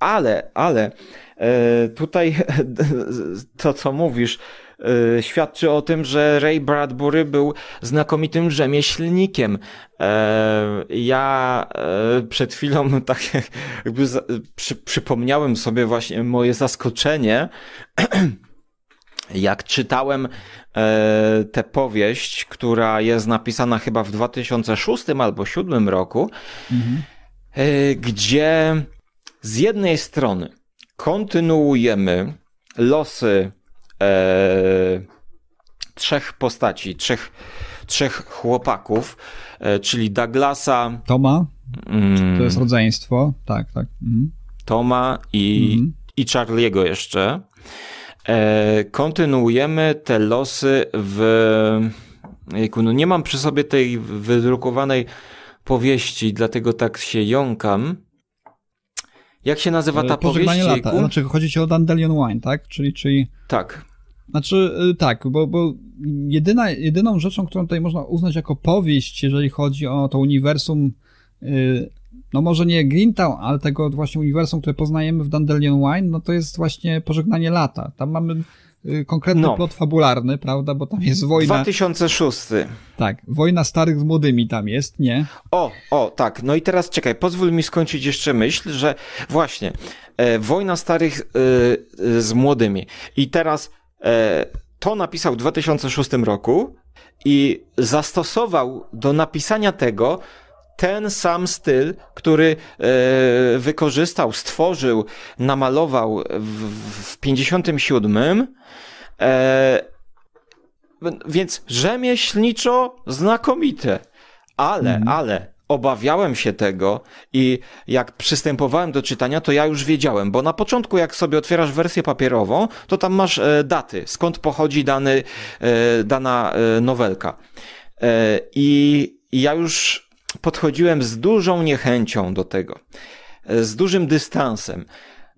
ale, ale E, tutaj *laughs* to, co mówisz, e, świadczy o tym, że Ray Bradbury był znakomitym rzemieślnikiem. E, ja przed chwilą *laughs* tak jakby przy, przypomniałem sobie właśnie moje zaskoczenie, *clears throat* jak czytałem tę powieść, która jest napisana chyba w 2006 albo 2007 roku, mhm. gdzie z jednej strony kontynuujemy losy e, trzech postaci, trzech, trzech chłopaków, e, czyli Douglasa. Toma. Mm, to jest rodzeństwo, tak, tak. Mhm. Toma i, mhm. i Charliego jeszcze. E, kontynuujemy te losy w. Jejku, no nie mam przy sobie tej wydrukowanej powieści, dlatego tak się jąkam. Jak się nazywa ta e, powieść? Pożegnanie Lata. Znaczy, chodzi ci o Dandelion Wine, tak? Czyli, czyli... Tak. Znaczy, e, tak, bo, bo jedyna, jedyną rzeczą, którą tutaj można uznać jako powieść, jeżeli chodzi o to uniwersum, e, no może nie Greentown, ale tego właśnie uniwersum, które poznajemy w Dandelion Wine, no to jest właśnie Pożegnanie Lata. Tam mamy Y, konkretny no. plot fabularny, prawda? Bo tam jest wojna. 2006. Tak, wojna starych z młodymi tam jest, nie? O, o, tak. No i teraz czekaj, pozwól mi skończyć jeszcze myśl, że właśnie e, wojna starych e, e, z młodymi. I teraz e, to napisał w 2006 roku i zastosował do napisania tego ten sam styl, który e, wykorzystał, stworzył, namalował w, w 57 E, więc rzemieślniczo znakomite. Ale, mhm. ale, obawiałem się tego i jak przystępowałem do czytania, to ja już wiedziałem, bo na początku, jak sobie otwierasz wersję papierową, to tam masz e, daty, skąd pochodzi dany, e, dana e, nowelka. E, I ja już podchodziłem z dużą niechęcią do tego, e, z dużym dystansem.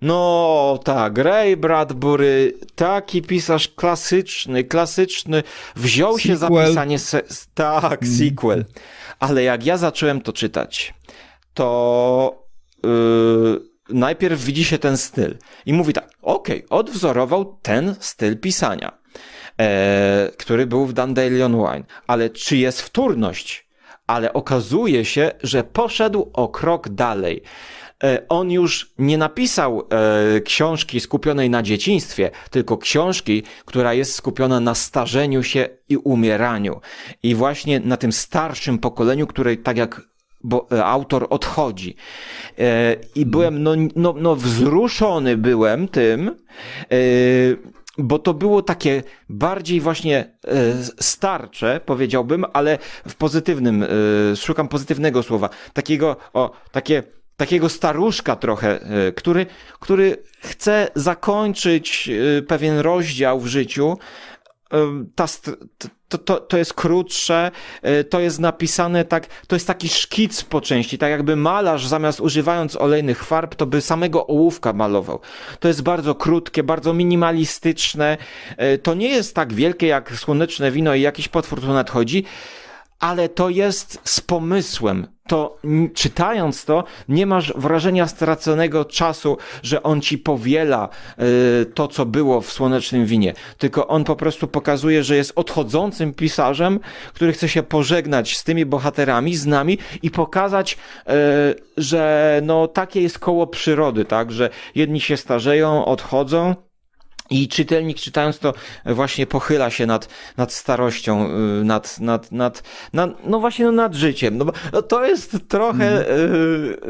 No tak, Ray Bradbury, taki pisarz klasyczny, klasyczny, wziął sequel. się za pisanie, se- tak, mm. sequel. Ale jak ja zacząłem to czytać, to yy, najpierw widzi się ten styl i mówi tak, okej, okay, odwzorował ten styl pisania, e, który był w Dandelion Wine, ale czy jest wtórność? Ale okazuje się, że poszedł o krok dalej E, on już nie napisał e, książki skupionej na dzieciństwie, tylko książki, która jest skupiona na starzeniu się i umieraniu. I właśnie na tym starszym pokoleniu, które tak jak bo e, autor odchodzi. I byłem, no, no, no wzruszony byłem tym, bo to było takie bardziej właśnie starcze, powiedziałbym, ale w pozytywnym, szukam pozytywnego słowa, takiego, o, takie takiego staruszka trochę, e, który, który chce zakończyć e, pewien rozdział w życiu. E, ta, to, to, to jest krótsze, to jest napisane tak, to jest taki szkic po części, tak jakby malarz zamiast używając olejnych farb, to by samego ołówka malował. To jest bardzo krótkie, bardzo minimalistyczne, to nie jest tak wielkie jak słoneczne wino i jakiś potwór tu nadchodzi, ale to jest z pomysłem, to czytając to nie masz wrażenia straconego czasu, że on ci powiela e, to, co było w Słonecznym Winie, tylko on po prostu pokazuje, że jest odchodzącym pisarzem, który chce się pożegnać z tymi bohaterami, z nami i pokazać, e, że no takie jest koło przyrody, tak, że jedni się starzeją, odchodzą, i czytelnik czytając to właśnie pochyla się nad, nad starością, y, nad, nad, nad, nad no właśnie no nad życiem. No, bo to jest trochę, mm.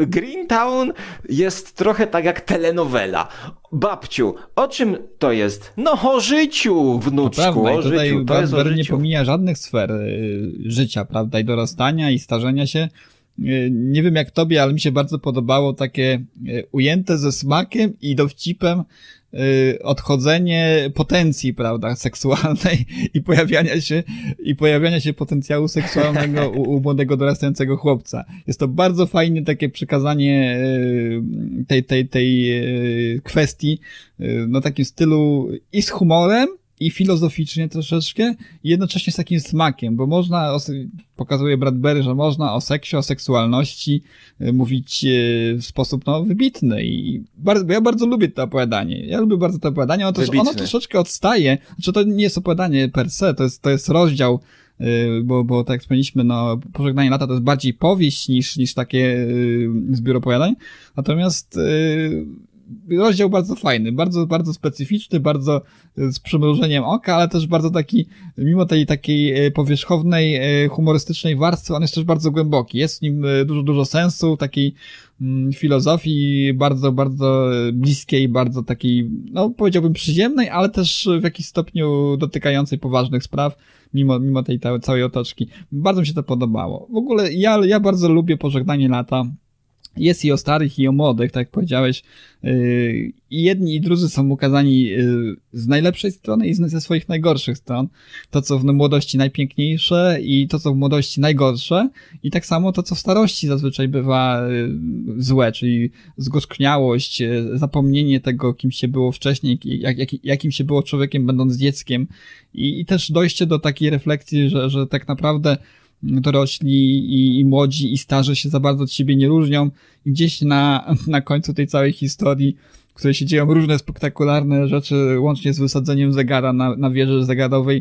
Y, Greentown jest trochę tak jak telenowela. Babciu, o czym to jest? No o życiu, wnuczku, to o tutaj życiu. To jest o życiu. nie pomija żadnych sfer y, życia, prawda, i dorastania, i starzenia się. Nie wiem jak tobie, ale mi się bardzo podobało takie ujęte ze smakiem i dowcipem Y, odchodzenie potencji, prawda, *laughs* seksualnej i pojawiania się, i pojawiania się potencjału seksualnego u, u młodego dorastającego chłopca. Jest to bardzo fajne takie przekazanie y, tej, tej, tej y, kwestii, no takim stylu i z humorem, i filozoficznie troszeczkę, i jednocześnie z takim smakiem, bo można, pokazuje Bradbury, że można o seksie, o seksualności e, mówić e, w sposób no, wybitny. I bardzo, ja bardzo lubię to opowiadanie. Ja lubię bardzo to opowiadanie. Ono, ono troszeczkę odstaje. Znaczy, to nie jest opowiadanie per se, to jest, to jest rozdział e, bo, bo tak jak wspomnieliśmy, no, Pożegnanie Lata to jest bardziej powieść niż, niż takie yy, zbiór opowiadań. Natomiast rozdział bardzo fajny, bardzo, bardzo specyficzny, bardzo e, z przymrużeniem oka, ale też bardzo taki, mimo tej takiej e, powierzchownej, e, humorystycznej warstwy, on jest też bardzo głęboki. Jest w nim dużo, dużo sensu, takiej mm, filozofii bardzo, bardzo bliskiej, bardzo takiej, no powiedziałbym przyziemnej, ale też w jakiś stopniu dotykającej poważnych spraw, mimo, mimo tej całej otoczki. Bardzo mi się to podobało. W ogóle ja, ja bardzo lubię Pożegnanie Lata. Jest i o starych, i o młodych, tak jak powiedziałeś. Y, I jedni i drudzy są ukazani y, z najlepszej strony i ze swoich najgorszych stron. To, co w młodości najpiękniejsze i to, co w młodości najgorsze. I tak samo to, co w starości zazwyczaj bywa y, złe, czyli zgorzkniałość, zapomnienie tego, kim się było wcześniej, jak, jak, jakim się było człowiekiem będąc dzieckiem. I, I też dojście do takiej refleksji, że, że tak naprawdę dorośli i, i młodzi i starzy się za bardzo od siebie nie różnią. I gdzieś na, na końcu tej całej historii, w której się dzieją różne spektakularne rzeczy, łącznie z wysadzeniem zegara na, na wieży zegarowej,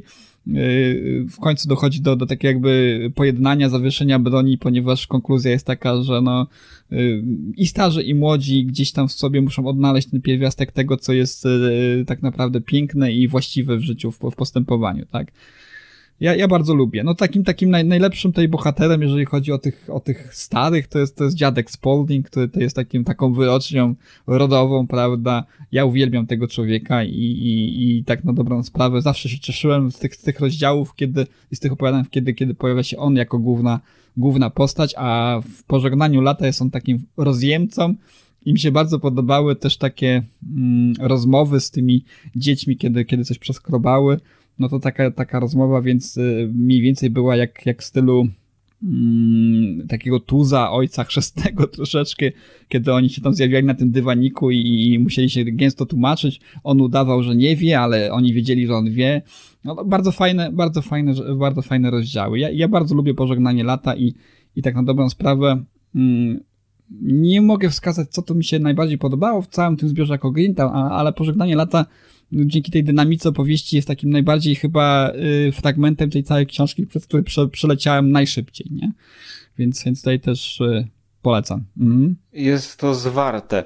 yy, w końcu dochodzi do, do takiego jakby pojednania, zawieszenia broni, ponieważ konkluzja jest taka, że no yy, i starzy i młodzi gdzieś tam w sobie muszą odnaleźć ten pierwiastek tego, co jest yy, tak naprawdę piękne i właściwe w życiu, w, w postępowaniu, tak? Ja, ja bardzo lubię. No takim takim naj, najlepszym tutaj bohaterem, jeżeli chodzi o tych, o tych starych, to jest, to jest dziadek Spalding, który to jest takim taką wyrocznią rodową, prawda? Ja uwielbiam tego człowieka i, i, i tak na dobrą sprawę zawsze się cieszyłem z tych, z tych rozdziałów, kiedy, z tych opowiadań, kiedy, kiedy pojawia się on jako główna, główna postać, a w pożegnaniu lata jest on takim rozjemcą, i mi się bardzo podobały też takie mm, rozmowy z tymi dziećmi, kiedy, kiedy coś przeskrobały no to taka, taka rozmowa więc y, mniej więcej była jak, jak w stylu mm, takiego tuza ojca chrzestnego *laughs* troszeczkę, kiedy oni się tam zjawiali na tym dywaniku i, i musieli się gęsto tłumaczyć. On udawał, że nie wie, ale oni wiedzieli, że on wie. No, bardzo fajne, bardzo fajne, bardzo fajne rozdziały. Ja, ja bardzo lubię Pożegnanie Lata i, i tak na dobrą sprawę mm, nie mogę wskazać, co to mi się najbardziej podobało w całym tym zbiorze jako Green, ale Pożegnanie Lata no, dzięki tej dynamice opowieści jest takim najbardziej chyba y, fragmentem tej całej książki, przez który przeleciałem najszybciej, nie? Więc, więc tutaj też y, polecam. Mhm. Jest to zwarte.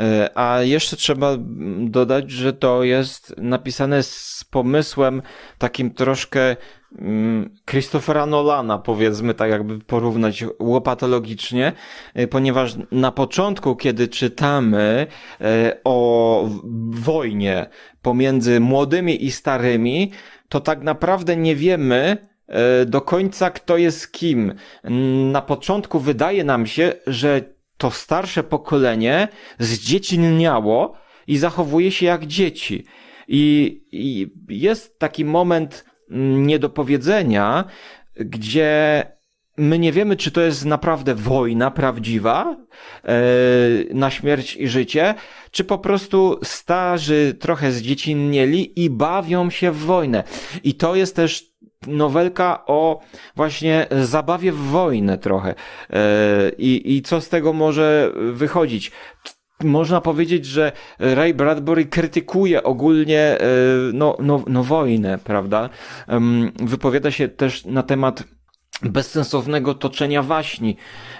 E, a jeszcze trzeba dodać, że to jest napisane z pomysłem takim troszkę mm, Christophera Nolana, powiedzmy tak, jakby porównać łopatologicznie, e, ponieważ na początku, kiedy czytamy e, o wojnie pomiędzy młodymi i starymi, to tak naprawdę nie wiemy, do końca, kto jest kim. Na początku wydaje nam się, że to starsze pokolenie zdziecinniało i zachowuje się jak dzieci. I, i jest taki moment mm, niedopowiedzenia, gdzie my nie wiemy, czy to jest naprawdę wojna prawdziwa yy, na śmierć i życie, czy po prostu starzy trochę zdziecinnieli i bawią się w wojnę. I to jest też nowelka o właśnie zabawie w wojnę trochę. E, I, i co z tego może wychodzić? Można powiedzieć, że Ray Bradbury krytykuje ogólnie e, no, no, no wojnę, prawda? Wypowiada się też na temat bezsensownego toczenia waśni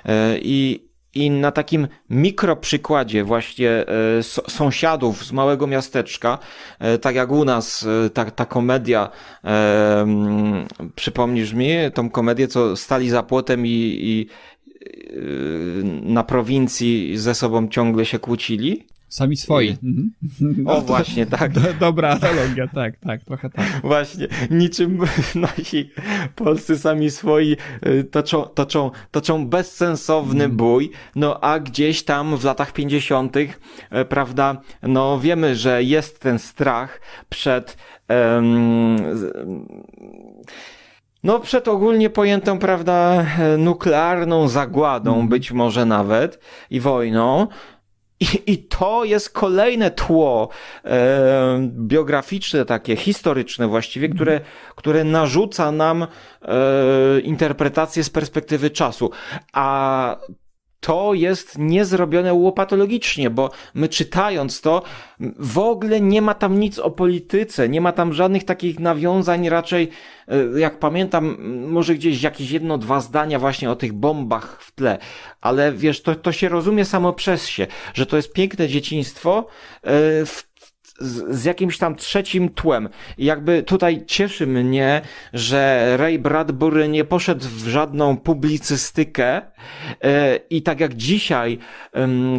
e, i i na takim mikroprzykładzie właśnie e, sąsiadów z małego miasteczka, e, tak jak u nas e, ta, ta komedia, przypomnisz mi tą komedię, co stali za płotem i, i na prowincji ze sobą ciągle się kłócili? Sami swoi. Mhm. *laughs* No, o, to, właśnie, tak. Do, dobra analogia, tak, tak, trochę tak. *laughs* Właśnie, niczym *laughs* nasi polscy sami swoi y, toczą, toczą, toczą bezsensowny mm. bój, no a gdzieś tam w latach 50., e, prawda, no wiemy, że jest ten strach przed. Um, no, przed ogólnie pojętą, prawda, e, nuklearną zagładą, mm. być może nawet, i wojną. I, I, to jest kolejne tło e, biograficzne, takie historyczne właściwie, mhm. które, które narzuca nam e, interpretację z perspektywy czasu. A to jest niezrobione łopatologicznie, bo my czytając to, w ogóle nie ma tam nic o polityce, nie ma tam żadnych takich nawiązań, raczej, e, jak pamiętam, może gdzieś jakieś jedno, dwa zdania właśnie o tych bombach w tle, ale wiesz, to, to się rozumie samo przez się, że to jest piękne dzieciństwo e, w z, jakimś tam trzecim tłem. I jakby tutaj cieszy mnie, że Ray Bradbury nie poszedł w żadną publicystykę e, i tak jak dzisiaj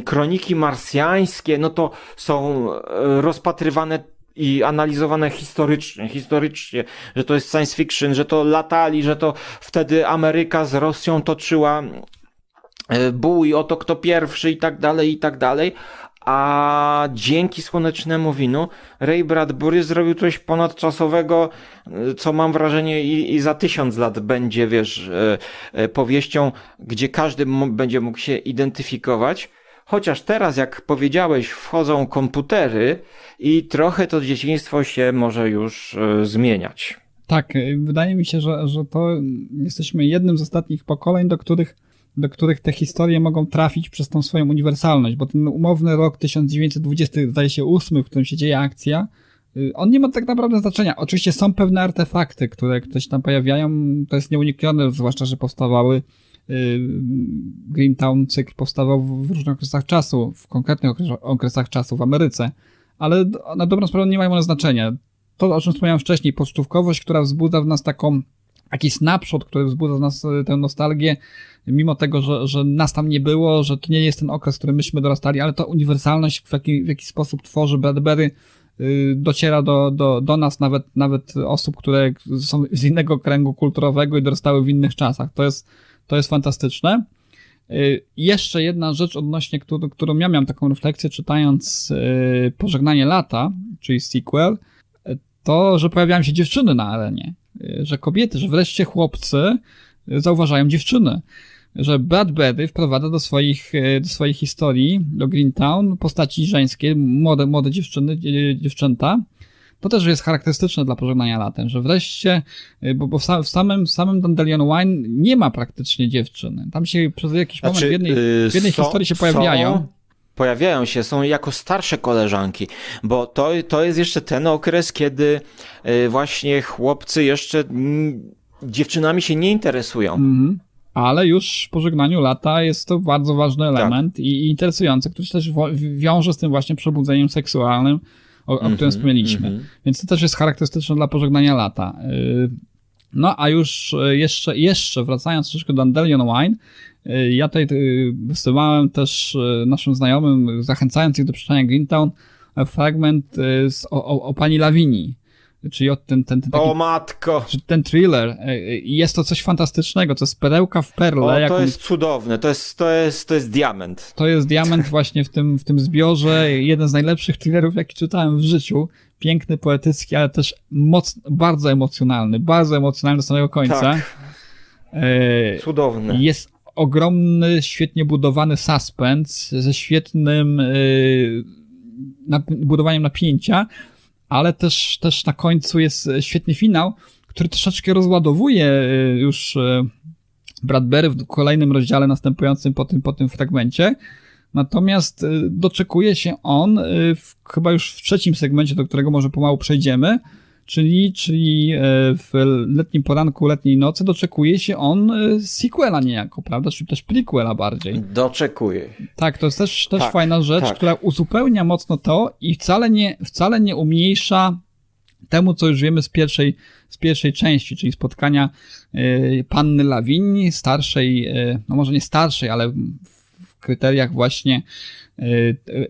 kroniki marsjańskie, no to są e, rozpatrywane i analizowane historycznie, historycznie, że to jest science fiction, że to latali, że to wtedy Ameryka z Rosją toczyła e, bój o to, kto pierwszy i tak dalej, i tak dalej, a dzięki słonecznemu winu Ray Bradbury zrobił coś ponadczasowego, y, co mam wrażenie i, i za tysiąc lat będzie, wiesz, y, y, powieścią, gdzie każdy będzie mógł się identyfikować. Chociaż teraz, jak powiedziałeś, wchodzą komputery i trochę to dzieciństwo się może już zmieniać. Tak, wydaje mi się, że, że to mm, jesteśmy jednym z ostatnich pokoleń, do których do których te historie mogą trafić przez tą swoją uniwersalność, bo ten umowny rok 1920, zdaje się, ósmy, w którym się dzieje akcja, y, on nie ma tak naprawdę znaczenia. Oczywiście są pewne artefakty, które ktoś tam pojawiają, to jest nieuniknione, zwłaszcza, że powstawały y, Greentown cykl powstawał w różnych okresach czasu, w konkretnych okresach czasu w Ameryce, ale na dobrą sprawę nie mają one znaczenia. To, o czym wspomniałem wcześniej, pocztówkowość, która wzbudza w nas taką taki snapshot, który wzbudza z nas e, tę nostalgię, mimo tego, że, że nas tam nie było, że to nie jest ten okres, w którym myśmy dorastali, ale ta uniwersalność, w jaki, w jaki sposób tworzy Bradbury, y, dociera do, do, do nas, nawet, nawet osób, które są z innego kręgu kulturowego i dorastały w innych czasach. To jest, to jest fantastyczne. Y, jeszcze jedna rzecz odnośnie, którą, którą ja miałem taką refleksję czytając y, Pożegnanie Lata, czyli sequel, to, że pojawiają się dziewczyny na arenie. Y, że kobiety, że wreszcie chłopcy y, zauważają dziewczynę. Że Brad Berry wprowadza do swoich, y, do swoich historii, do Greentown, postaci żeńskie, młode, młode dziewczyny, dziewczęta. To też jest charakterystyczne dla pożegnania latem, że wreszcie, bo, bo w, samym, w samym, Dandelion Wine nie ma praktycznie dziewczyny. Tam się przez jakiś moment w jednej, w jednej historii się pojawiają pojawiają się, są jako starsze koleżanki, bo to, to jest jeszcze ten okres, kiedy y, właśnie chłopcy jeszcze dziewczynami się nie interesują. Mhm. Ale już pożegnaniu lata jest to bardzo ważny tak. element tak. i interesujący, który się też wiąże z tym właśnie przebudzeniem seksualnym, o, mm -hmm, którym mhm, wspomnieliśmy. Mm -hmm. Więc to też jest charakterystyczne dla pożegnania lata. Y, no a już y, jeszcze, jeszcze wracając troszeczkę do Dandelion Wine, Y, ja tutaj y, wysyłałem też y, naszym znajomym, zachęcając ich do przeczytania Greentown, e, fragment z, o, o, o pani Lawini, czyli od ten, ten, ten taki, O matko! Ten thriller. E, e, jest to coś fantastycznego, to jest perełka w perle. O, to jest cudowne, to jest, to, jest, to jest diament. To jest diament właśnie w tym, w tym zbiorze, jeden z najlepszych thrillerów, jaki czytałem w życiu. Piękny, poetycki, ale też moc, bardzo emocjonalny, bardzo emocjonalny do samego końca. Tak. Cudowny. Jest ogromny, świetnie budowany suspens ze świetnym y, budowaniem napięcia, ale też, też na końcu jest świetny finał, który troszeczkę rozładowuje y, już y, Bradbury w kolejnym rozdziale następującym po tym, po tym fragmencie. Natomiast doczekuje się on w, chyba już w trzecim segmencie, do którego może pomału przejdziemy, czyli, czyli e, w letnim poranku, letniej nocy doczekuje się on e, sequela niejako, prawda? Czy też prequela bardziej. Doczekuje. Tak, to jest też, też tak, fajna rzecz, tak. która uzupełnia mocno to i wcale nie, wcale nie umniejsza temu, co już wiemy z pierwszej, z pierwszej części, czyli spotkania e, panny Lawini, starszej, no może nie starszej, ale kryteriach właśnie y,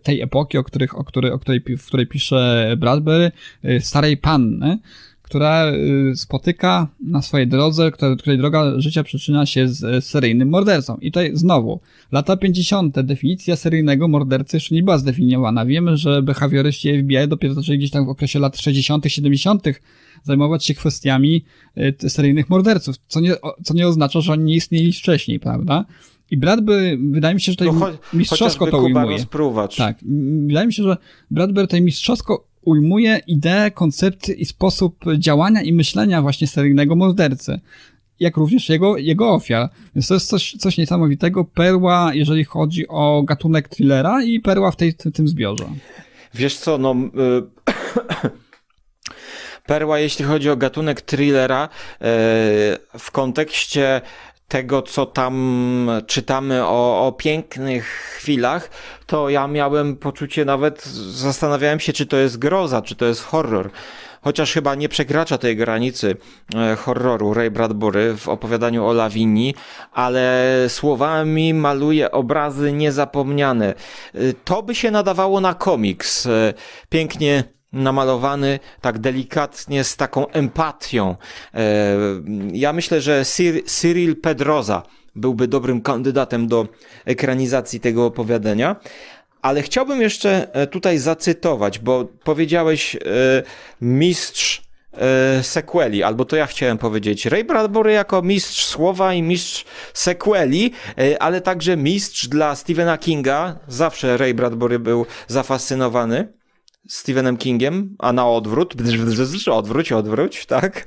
tej epoki, o, których, o, której, o której, w której pisze Bradbury, y, starej panny, która y, spotyka na swojej drodze, której droga życia przyczynia się z seryjnym mordercą. I tutaj znowu, lata 50. definicja seryjnego mordercy jeszcze nie była zdefiniowana. Wiemy, że behawioryści FBI dopiero zaczęli gdzieś tam w okresie lat 60., 70. zajmować się kwestiami seryjnych morderców, co nie, co nie oznacza, że oni nie istnieli wcześniej, prawda? I Bradbury, wydaje mi się, że tutaj no, cho- mistrzowsko to ujmuje. Rozpruwacz. Tak, wydaje mi się, że Bradbury tutaj mistrzowsko ujmuje ideę, koncepty i sposób działania i myślenia właśnie seryjnego mordercy jak również jego, jego ofiar. Więc to jest coś, coś niesamowitego. Perła, jeżeli chodzi o gatunek thrillera i perła w tej, tym, tym zbiorze. Wiesz co, no... Y- *coughs* perła, jeśli chodzi o gatunek thrillera, y- w kontekście tego, co tam czytamy o, o pięknych chwilach, to ja miałem poczucie nawet, zastanawiałem się, czy to jest groza, czy to jest horror chociaż chyba nie przekracza tej granicy e, horroru Ray Bradbury w opowiadaniu o Lawini, ale słowami maluje obrazy niezapomniane. E, to by się nadawało na komiks. E, pięknie namalowany tak delikatnie, z taką empatią. E, ja myślę, że Cyril Pedroza byłby dobrym kandydatem do ekranizacji tego opowiadania. Ale chciałbym jeszcze e, tutaj zacytować, bo powiedziałeś e, mistrz sequeli, albo to ja chciałem powiedzieć. Ray Bradbury jako mistrz słowa i mistrz sequeli, ale także mistrz dla Stephena Kinga. Zawsze Ray Bradbury był zafascynowany. Stephenem Kingiem, a na odwrót, odwróć, odwróć, *laughs* tak?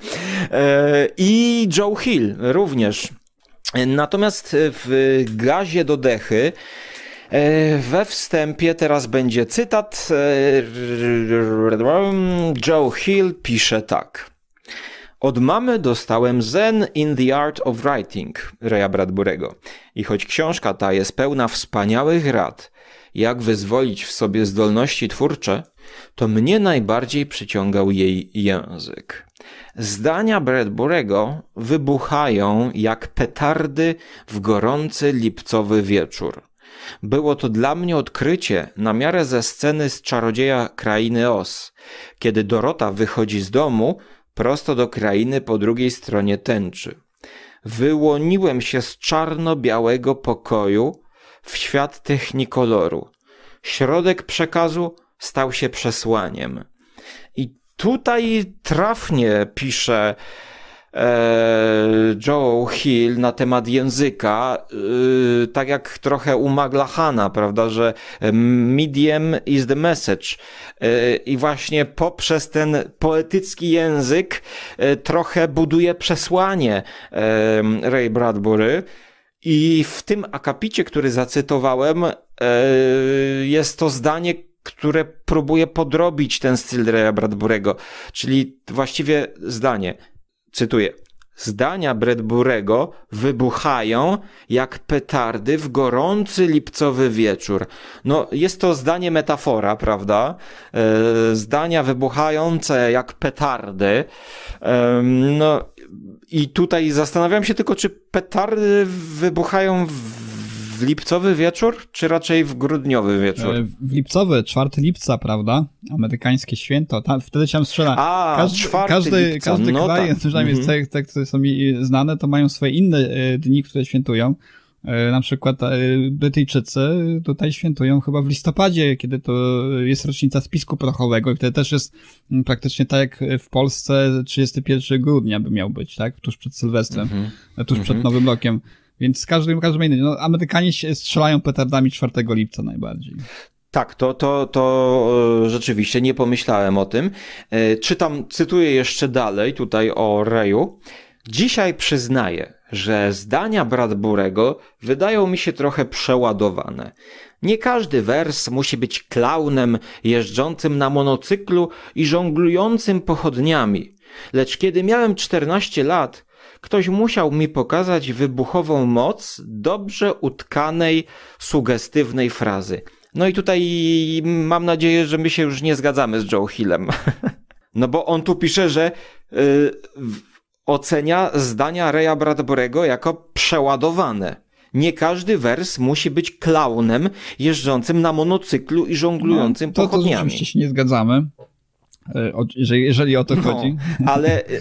E, I Joe Hill również. Natomiast w gazie do dechy e, we wstępie teraz będzie cytat. E, Joe Hill pisze tak. Od mamy dostałem Zen in the Art of Writing Reja Bradburego. I choć książka ta jest pełna wspaniałych rad, jak wyzwolić w sobie zdolności twórcze, to mnie najbardziej przyciągał jej język. Zdania Bradbury'ego wybuchają jak petardy w gorący lipcowy wieczór. Było to dla mnie odkrycie na miarę ze sceny z czarodzieja krainy Os, kiedy Dorota wychodzi z domu prosto do krainy po drugiej stronie tęczy. Wyłoniłem się z czarno-białego pokoju w świat technikoloru. Środek przekazu stał się przesłaniem. I tutaj trafnie pisze e, Joe Hill na temat języka, e, tak jak trochę u Maglahana, prawda, że medium is the message. E, I właśnie poprzez ten poetycki język trochę buduje przesłanie Ray Bradbury. I w tym akapicie, który zacytowałem, e, jest to zdanie, które próbuje podrobić ten styl Raya Bradburego. Czyli właściwie zdanie, cytuję, Zdania Bradburego wybuchają jak petardy w gorący lipcowy wieczór. No, jest to zdanie metafora, prawda? E, zdania wybuchające jak petardy. No, i tutaj zastanawiam się tylko, czy petardy wybuchają w lipcowy wieczór, czy raczej w grudniowy wieczór? E, w lipcowy, 4 lipca, prawda? Amerykańskie święto, tam, wtedy się tam strzela. A, każdy, każdy, lipca. każdy no kraj, tak. *laughs* przynajmniej mm -hmm. te, te, które są mi znane, to mają swoje inne e, dni, które świętują. E, na przykład e, Brytyjczycy tutaj świętują chyba w listopadzie, kiedy to jest rocznica spisku prochowego i wtedy też jest mm, praktycznie tak jak w Polsce 31 grudnia by miał być, tak? Tuż przed Sylwestrem, mm -hmm. tuż mm -hmm. przed mhm. Nowym Rokiem. Więc z każdym, każdym innym. No, Amerykanie się strzelają petardami 4 lipca najbardziej. Tak, to, to, to rzeczywiście nie pomyślałem o tym. Czytam, cytuję jeszcze dalej tutaj o Reju. Dzisiaj przyznaję, że zdania Bradburego wydają mi się trochę przeładowane. Nie każdy wers musi być klaunem jeżdżącym na monocyklu i żonglującym pochodniami, lecz kiedy miałem 14 lat, ktoś musiał mi pokazać wybuchową moc dobrze utkanej, sugestywnej frazy. No i tutaj mam nadzieję, że my się już nie zgadzamy z Joe Hillem. *laughs* no bo on tu pisze, że. Yy, ocenia zdania Reya Bradburego jako przeładowane. Nie każdy wers musi być klaunem jeżdżącym na monocyklu i żonglującym no, to, pochodniami. To oczywiście się nie zgadzamy, e, jeżeli o to no, chodzi. Ale e,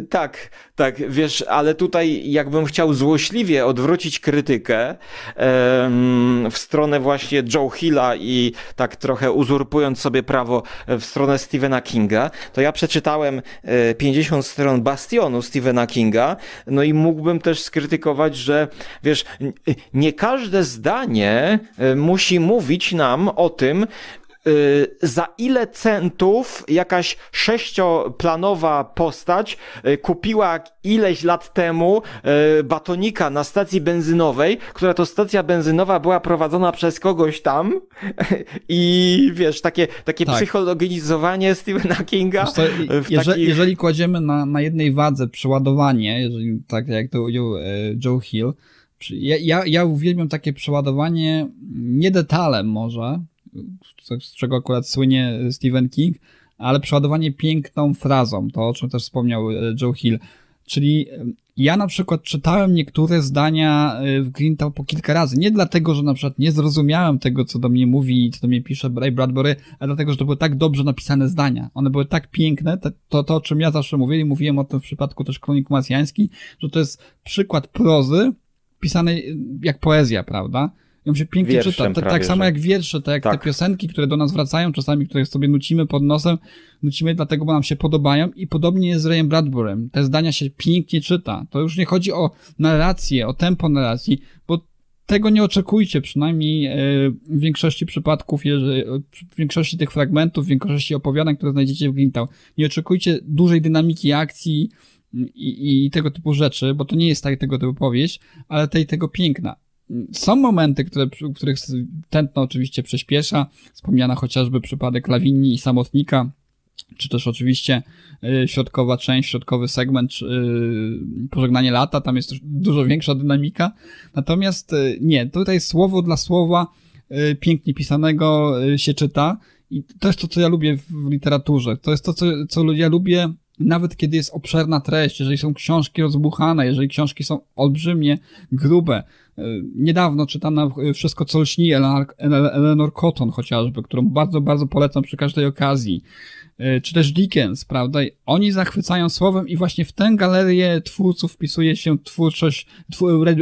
Y, tak, tak, wiesz, ale tutaj jakbym chciał złośliwie odwrócić krytykę em, w stronę właśnie Joe Hilla i tak trochę uzurpując sobie prawo e, w stronę Stephena Kinga, to ja przeczytałem 50 e, stron Bastionu Stephena Kinga, no i mógłbym też skrytykować, że wiesz, nie każde zdanie e, musi mówić nam o tym, Y, za ile centów jakaś sześcioplanowa postać y, kupiła ileś lat temu y, batonika na stacji benzynowej, która to stacja benzynowa była prowadzona przez kogoś tam *laughs* i wiesz, takie, takie tak. psychologizowanie Stephena Kinga. To, jeżeli, jeżeli, kładziemy na, na jednej wadze przeładowanie, jeżeli, tak jak to ujął e, Joe Hill, ja, ja, ja uwielbiam takie przeładowanie nie detalem może, z czego akurat słynie Stephen King, ale przeładowanie piękną frazą, to o czym też wspomniał e, Joe Hill. Czyli ja na przykład czytałem niektóre zdania e, w Grinta po kilka razy. Nie dlatego, że na przykład nie zrozumiałem tego, co do mnie mówi i co do mnie pisze Ray Bradbury, ale dlatego, że to były tak dobrze napisane zdania. One były tak piękne, to, to o czym ja zawsze mówię i mówiłem o tym w przypadku też Kronik Masjański, że to jest przykład prozy pisanej jak poezja, prawda? ją się pięknie Wierszem czyta. tak, tak że... samo jak wiersze, tak jak tak. te piosenki, które do nas wracają czasami, które sobie nucimy pod nosem, nucimy dlatego, bo nam się podobają i podobnie jest z Rayem Bradburem. Te zdania się pięknie czyta. To już nie chodzi o narrację, o tempo narracji, bo tego nie oczekujcie, przynajmniej e, w większości przypadków, w większości tych fragmentów, w większości opowiadań, które znajdziecie w Glintał. Nie oczekujcie dużej dynamiki akcji i, i tego typu rzeczy, bo to nie jest tak tego typu powieść, ale tej tego piękna są momenty, które, w których tętno oczywiście przyspiesza. Wspomniana chociażby przypadek lawinii i samotnika, czy też oczywiście y, środkowa część, środkowy segment, y, pożegnanie lata, tam jest dużo większa dynamika. Natomiast y, nie, tutaj słowo dla słowa pięknie pisanego się czyta. I to jest to, co ja lubię w literaturze. To jest to, co, co ja lubię nawet kiedy jest obszerna treść, jeżeli są książki rozbuchane, jeżeli książki są olbrzymie, grube. E, niedawno czytano e, wszystko, co lśni Eleanor Cotton chociażby, którą bardzo, bardzo polecam przy każdej okazji. E, czy też Dickens, prawda? Oni zachwycają słowem i właśnie w tę galerię twórców wpisuje się twórczość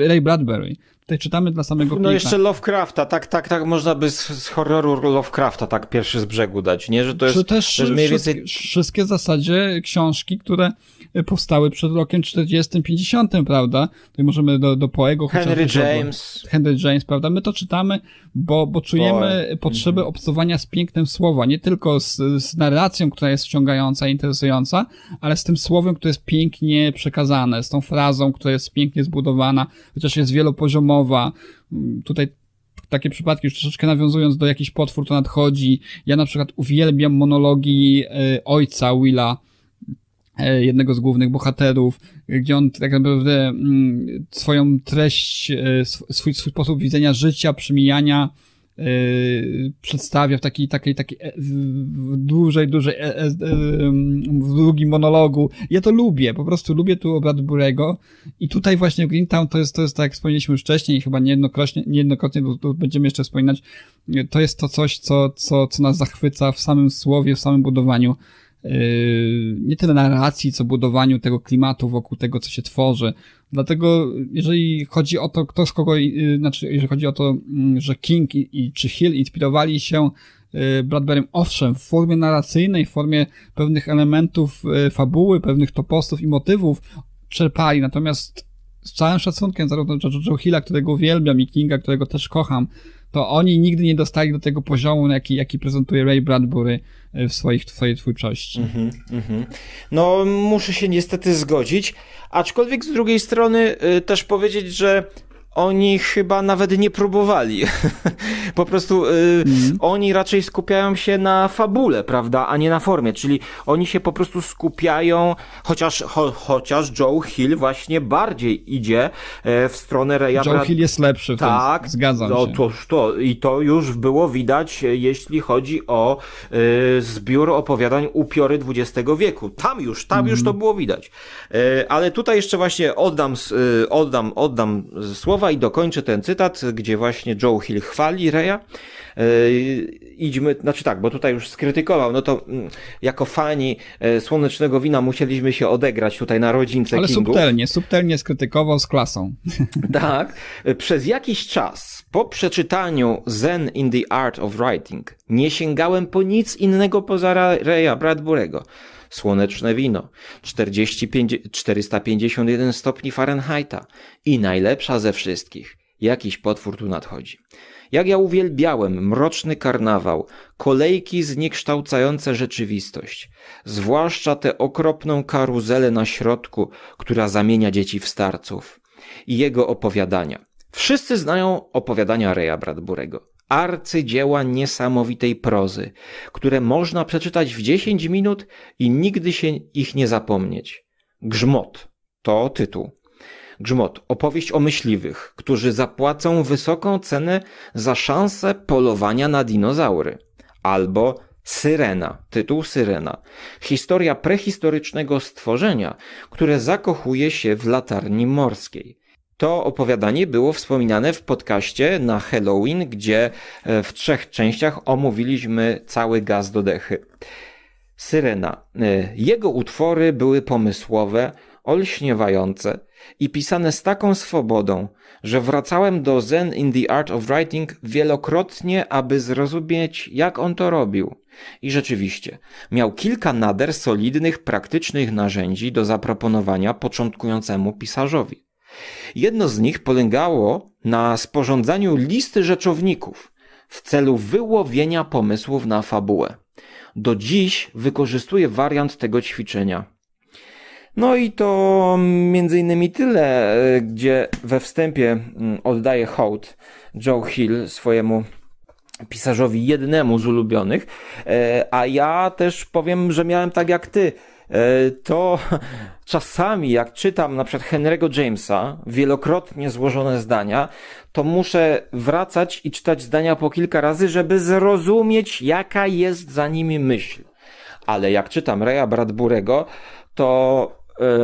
Ray Bradbury. Tutaj czytamy dla samego No jeszcze Lovecrafta, tak, tak, tak, można by z, z, horroru Lovecrafta tak pierwszy z brzegu dać, nie? Że to jest, Czy też, mniej więcej... Wszystkie, wszystkie w zasadzie książki, które powstały przed rokiem 40-50, prawda? Tutaj możemy do, do Poego Henry James. Henry James, prawda? My to czytamy, bo, bo czujemy Boy. Mhm. potrzebę mm -hmm. obcowania z pięknem słowa, nie tylko z, z narracją, która jest wciągająca, interesująca, ale z tym słowem, które jest pięknie przekazane, z tą frazą, która jest pięknie zbudowana, chociaż jest wielopoziomowa. Tutaj takie przypadki, już troszeczkę nawiązując do jakiś potwór, to nadchodzi. Ja na przykład uwielbiam monologi e, ojca Willa, E, jednego z głównych bohaterów, gdzie on tak naprawdę mm, swoją treść, e, swój, swój sposób widzenia życia, przemijania e, przedstawia w takiej, takiej, takiej w dużej, dużej, w długim monologu. Ja to lubię, po prostu lubię tu obrad Burego i tutaj właśnie w Greentown to jest, to jest tak jak wspomnieliśmy już wcześniej i chyba niejednokrotnie, niejednokrotnie to, to będziemy jeszcze wspominać, to jest to coś, co, co, co nas zachwyca w samym słowie, w samym budowaniu nie tyle narracji, co budowaniu tego klimatu wokół tego, co się tworzy. Dlatego, jeżeli chodzi o to, kto z kogo, y, znaczy, jeżeli chodzi o to, mm, że King i, i czy Hill inspirowali się y, Bradberem, owszem, w formie narracyjnej, w formie pewnych elementów y, fabuły, pewnych topostów i motywów czerpali, natomiast z całym szacunkiem zarówno George'a Hilla, którego uwielbiam i Kinga, którego też kocham, to oni nigdy nie dostali do tego poziomu, jaki, jaki prezentuje Ray Bradbury e, w, swoich, w swojej twórczości. Mm-hmm, mm-hmm. No, muszę się niestety zgodzić, aczkolwiek z drugiej strony y, też powiedzieć, że oni chyba nawet nie próbowali. *laughs* po prostu mm. oni raczej skupiają się na fabule, prawda, a nie na formie. Czyli oni się po prostu skupiają, chociaż, cho, chociaż Joe Hill właśnie bardziej idzie e, w stronę Reya Joe Hill jest lepszy. Tak, tym. zgadzam no, się. To, to, I to już było widać, e, jeśli chodzi o yy, zbiór opowiadań upiory XX wieku. Tam już, tam mm. już mhm. to było widać. ale tutaj jeszcze właśnie oddam, oddam, oddam słowa i dokończę ten cytat, gdzie właśnie Joe Hill chwali Reya. Yy, idźmy, znaczy tak, bo tutaj już skrytykował, no to mm, jako fani e, Słonecznego Wina musieliśmy się odegrać tutaj na rodzince Ale Kingu. subtelnie, subtelnie skrytykował z klasą. *laughs* Tak. Przez jakiś czas po przeczytaniu Zen in the Art of Writing nie sięgałem po nic innego poza Reya Bradburego słoneczne wino, 40, 451 stopni Fahrenheita i najlepsza ze wszystkich. Jakiś potwór tu nadchodzi. Jak ja uwielbiałem mroczny karnawał, kolejki zniekształcające rzeczywistość, zwłaszcza tę okropną karuzelę na środku, która zamienia dzieci w starców, i jego opowiadania. Wszyscy znają opowiadania Reja Bradburego arcydzieła niesamowitej prozy, które można przeczytać w 10 minut i nigdy się ich nie zapomnieć. Grzmot to tytuł. Grzmot, opowieść o myśliwych, którzy zapłacą wysoką cenę za szansę polowania na dinozaury. Albo Syrena, tytuł Syrena. Historia prehistorycznego stworzenia, które zakochuje się w latarni morskiej. To opowiadanie było wspominane w podcaście na Halloween, gdzie e, w trzech częściach omówiliśmy cały gaz do dechy. Syrena. E, jego utwory były pomysłowe, olśniewające i pisane z taką swobodą, że wracałem do Zen in the Art of Writing wielokrotnie, aby zrozumieć, jak on to robił. I rzeczywiście, miał kilka nader solidnych, praktycznych narzędzi do zaproponowania początkującemu pisarzowi. Jedno z nich polegało na sporządzaniu listy rzeczowników w celu wyłowienia pomysłów na fabułę. Do dziś wykorzystuje wariant tego ćwiczenia. No i to między innymi tyle, e, gdzie we wstępie mm, oddaję hołd Joe Hill swojemu pisarzowi jednemu z ulubionych, e, a ja też powiem, że miałem tak jak ty E, to *laughs* czasami jak czytam na przykład Henry'ego Jamesa, wielokrotnie złożone zdania, to muszę wracać i czytać zdania po kilka razy, żeby zrozumieć jaka jest za nimi myśl. Ale jak czytam Reya Bradburego, to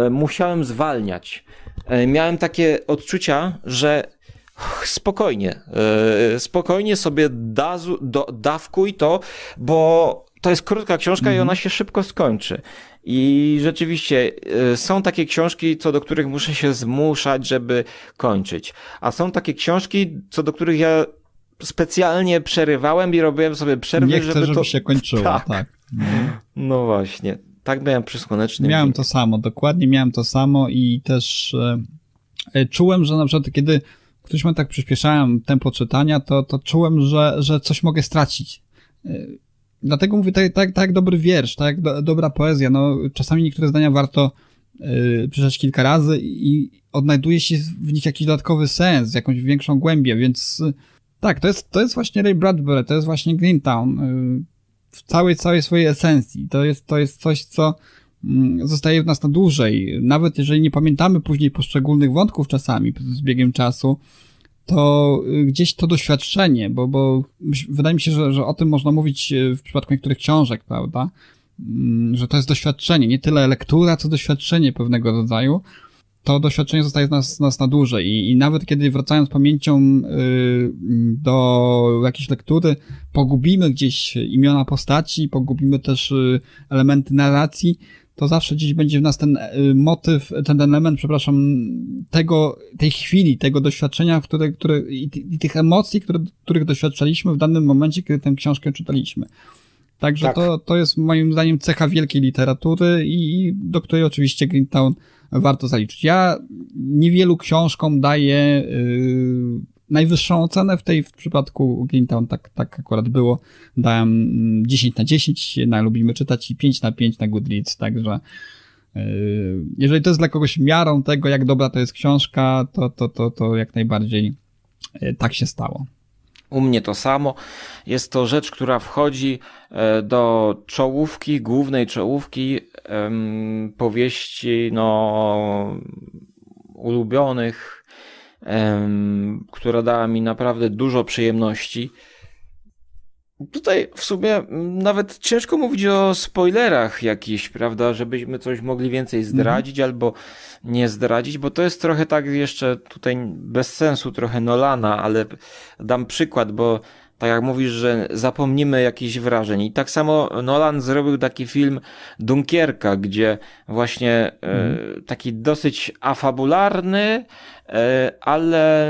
e, musiałem zwalniać. E, miałem takie odczucia, że *sighs* spokojnie, spokojnie sobie do, dawkuj to, bo to jest krótka książka i ona mhm. się szybko skończy. I rzeczywiście y, są takie książki, co do których muszę się zmuszać, żeby kończyć. A są takie książki, co do których ja specjalnie przerywałem i robiłem sobie przerwy, Nie chcę, żeby, żeby to... się kończyło. Tak. tak. Mhm. *laughs* No właśnie. Tak miałem przy Miałem to samo, dokładnie miałem to samo i też e, e, czułem, że na przykład kiedy ktoś my tak przyspieszałem tempo czytania, to, to czułem, że, że coś mogę stracić. Y, dlatego mówię, tak, tak, tak dobry wiersz, tak do, dobra poezja, no czasami niektóre zdania warto yy, przeczytać kilka razy i odnajduje się w nich jakiś dodatkowy sens, jakąś większą głębię, więc y, tak, to jest, to jest właśnie Ray Bradbury, to jest właśnie Greentown yy, w całej, całej swojej esencji. To jest, to jest coś, co mm, zostaje w nas na dłużej. Nawet jeżeli nie pamiętamy później poszczególnych wątków czasami z biegiem czasu, to y, gdzieś to doświadczenie, bo, bo wydaje mi się, że, że o tym można mówić y, w przypadku niektórych książek, prawda? Mm, że to jest doświadczenie, nie tyle lektura, co doświadczenie pewnego rodzaju. To doświadczenie zostaje z nas, z nas na dłużej I, i nawet kiedy wracając pamięcią y, do jakiejś lektury, pogubimy gdzieś imiona postaci, pogubimy też elementy narracji, to zawsze gdzieś będzie w nas ten e, motyw, ten element, przepraszam, tego, tej chwili, tego doświadczenia, które, które, i, tych emocji, które, których doświadczaliśmy w danym momencie, kiedy tę książkę czytaliśmy. Także tak. to, to jest moim zdaniem cecha wielkiej literatury i, i do której oczywiście Town warto zaliczyć. Ja niewielu książkom daję y, najwyższą ocenę w tej w przypadku Greentown, tak, tak akurat było. Dałem 10 mm, na 10 na Lubimy Czytać i 5 na 5 na Goodreads, także yy, jeżeli to jest dla kogoś miarą tego, jak dobra to jest książka, to, to, to, to jak najbardziej yy, tak się stało. U mnie to samo. Jest to rzecz, która wchodzi e, do czołówki, głównej czołówki powieści no, ulubionych em, która dała mi naprawdę dużo przyjemności. Tutaj w sumie nawet ciężko mówić o spoilerach jakichś, prawda, żebyśmy coś mogli więcej mhm. zdradzić mm. albo nie zdradzić, bo to jest trochę tak jeszcze tutaj bez sensu trochę Nolana, ale dam przykład, bo tak jak mówisz, że zapomnimy jakichś wrażeń. I tak samo Nolan zrobił taki film Dunkierka, gdzie właśnie mm. taki dosyć afabularny, E, ale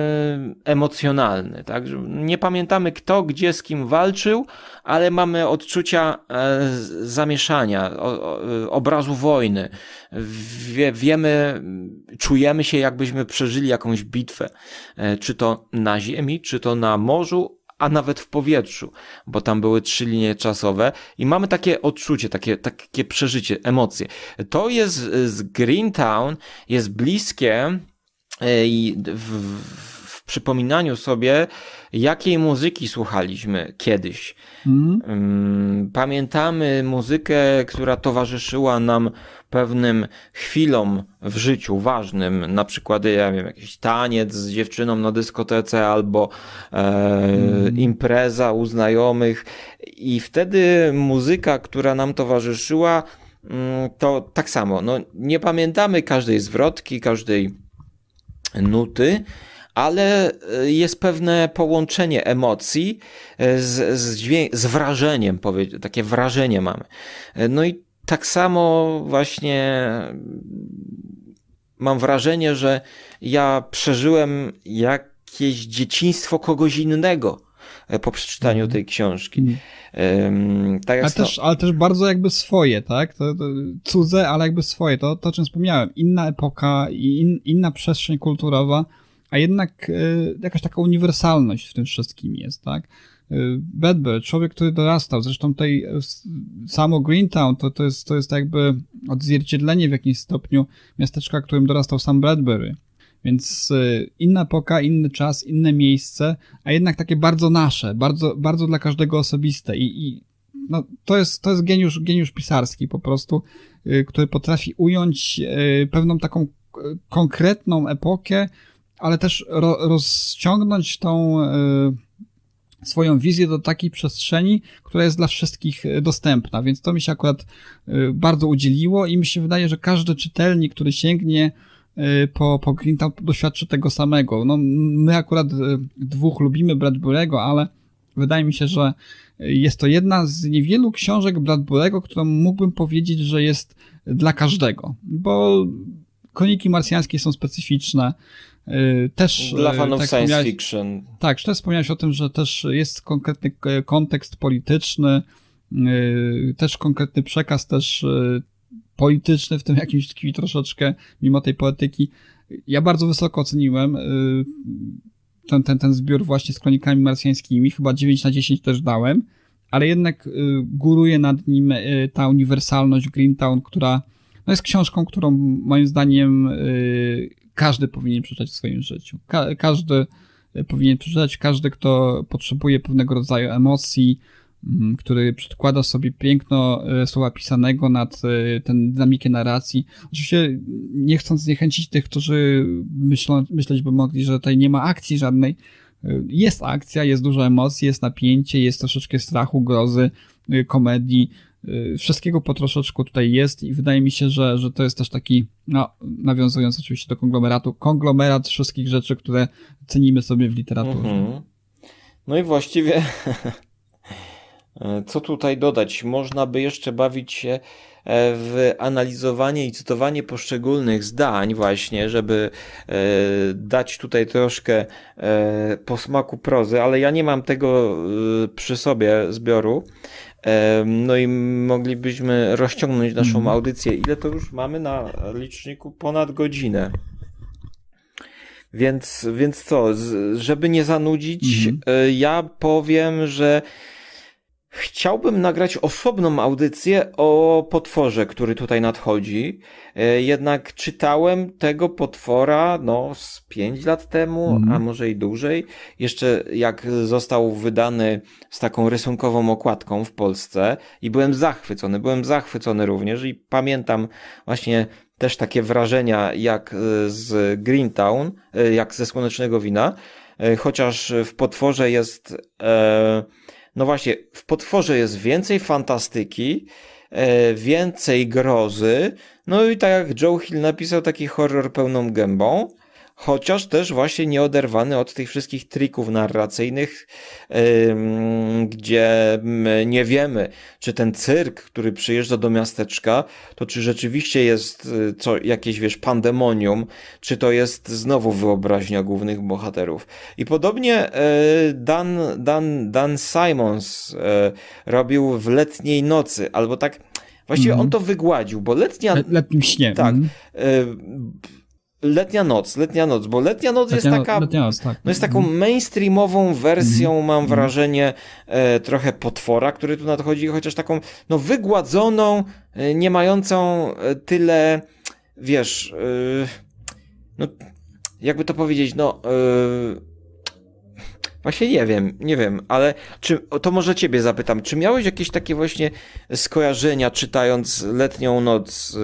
emocjonalny. Tak? Nie pamiętamy kto, gdzie, z kim walczył, ale mamy odczucia e, zamieszania, obrazu wojny. Wie, wiemy, czujemy się jakbyśmy przeżyli jakąś bitwę, e, czy to na ziemi, czy to na morzu, a nawet w powietrzu, bo tam były trzy linie czasowe i mamy takie odczucie, takie, takie przeżycie, emocje. To jest z Greentown, jest bliskie E, w, w przypominaniu sobie, jakiej muzyki słuchaliśmy kiedyś. Mhm. Mm. Pamiętamy muzykę, która towarzyszyła nam pewnym chwilom w życiu ważnym, na przykład ja wiem, jakiś taniec z dziewczyną na dyskotece albo e, mm. impreza u znajomych i wtedy muzyka, która nam towarzyszyła, mm, to tak samo, no, nie pamiętamy każdej zwrotki, każdej nuty, ale e, jest pewne połączenie emocji e, z, z, dźwięk, z wrażeniem, takie wrażenie mamy. E, no i tak samo właśnie mm, mam wrażenie, że ja przeżyłem jakieś dzieciństwo kogoś innego E, po przeczytaniu tej książki. Mhm. Tak ale, też, ale też bardzo jakby swoje, tak? To, to, cudze, ale jakby swoje. To, to o czym wspomniałem. Inna epoka, in, inna przestrzeń kulturowa, a jednak y, jakaś taka uniwersalność w tym wszystkim jest, tak? E, Bedbird, człowiek, który dorastał. Zresztą tej, samo Greentown to, to, jest, to jest jakby odzwierciedlenie w jakimś stopniu miasteczka, którym dorastał sam Bradbury. Więc y, inna epoka, inny czas, inne miejsce, a jednak takie bardzo nasze, bardzo, bardzo dla każdego osobiste i, i no, to jest, to jest geniusz, geniusz pisarski po prostu, y, który potrafi ująć y, pewną taką konkretną epokę, ale też ro, rozciągnąć tą swoją wizję do takiej przestrzeni, która jest dla wszystkich dostępna, więc to mi się akurat bardzo udzieliło i mi się wydaje, że każdy czytelnik, który sięgnie Y, po, po Green Town doświadczy tego samego. No, my akurat y, dwóch lubimy Bradbury'ego, ale wydaje mi się, że jest to jedna z niewielu książek Bradbury'ego, którą mógłbym powiedzieć, że jest dla każdego, bo koniki marsjańskie są specyficzne. Y, też, dla fanów tak science fiction. Tak, też wspomniałeś o tym, że też jest konkretny kontekst polityczny, też konkretny przekaz, też polityczny, w tym jakimś tkwi troszeczkę, mimo tej poetyki. Ja bardzo wysoko oceniłem y, ten, ten, ten zbiór właśnie z kronikami marsjańskimi, chyba 9 na 10 też dałem, ale jednak y, góruje nad nim y, ta uniwersalność Greentown, która no jest książką, którą moim zdaniem każdy powinien przeczytać w swoim życiu. Ka każdy powinien przeczytać, każdy, kto potrzebuje pewnego rodzaju emocji, który przedkłada sobie piękno e, słowa pisanego nad e, ten dynamikę narracji. Oczywiście nie chcąc zniechęcić tych, którzy myślą, myśleć by mogli, że tutaj nie ma akcji żadnej. E, jest akcja, jest dużo emocji, jest napięcie, jest troszeczkę strachu, grozy, komedii. Wszystkiego po troszeczku tutaj jest i wydaje mi się, że, że to jest też taki, no, nawiązując oczywiście do konglomeratu, konglomerat wszystkich rzeczy, które cenimy sobie w literaturze. Mm -hmm. No i właściwie *laughs* E, co tutaj dodać? Można by jeszcze bawić się e, w analizowanie i cytowanie poszczególnych zdań, właśnie, żeby e, dać tutaj troszkę posmaku prozy, ale ja nie mam tego przy sobie zbioru. No i moglibyśmy rozciągnąć naszą mhm. audycję. Ile to już mamy na liczniku? Ponad godzinę. Więc, więc co, żeby nie zanudzić, mhm. ja powiem, że Chciałbym nagrać osobną audycję o potworze, który tutaj nadchodzi. E, jednak czytałem tego potwora, no, z pięć lat temu, mm. a może i dłużej. Jeszcze jak został wydany z taką rysunkową okładką w Polsce i byłem zachwycony. Byłem zachwycony również i pamiętam właśnie też takie wrażenia jak e, z Greentown, e, jak ze Słonecznego Wina. Chociaż w potworze jest, e, no właśnie, w potworze jest więcej fantastyki, e, więcej grozy. No i tak jak Joe Hill napisał taki horror pełną gębą chociaż też właśnie nieoderwany od tych wszystkich trików narracyjnych, gdzie nie wiemy, czy ten cyrk, który przyjeżdża do miasteczka, to czy rzeczywiście jest y, co, jakieś, wiesz, pandemonium, czy to jest znowu wyobraźnia głównych bohaterów. I podobnie y, Dan, Dan, Dan Simons y, robił w letniej nocy, albo tak, właściwie mm on mhm. to wygładził, bo letnia... Letnim śnie. Tak. Mhm. Letnia noc, letnia noc, bo letnia noc letnia jest taka. Noc, tak. No jest taką mainstreamową wersją, mm -hmm. mam mhm. wrażenie, e, trochę potwora, który tu nadchodzi, chociaż taką no, wygładzoną, e, nie mającą e, tyle, wiesz, e, no, jakby to powiedzieć, no. E, Właśnie nie wiem, nie wiem, ale czy, to może ciebie zapytam, czy miałeś jakieś takie właśnie skojarzenia czytając Letnią Noc,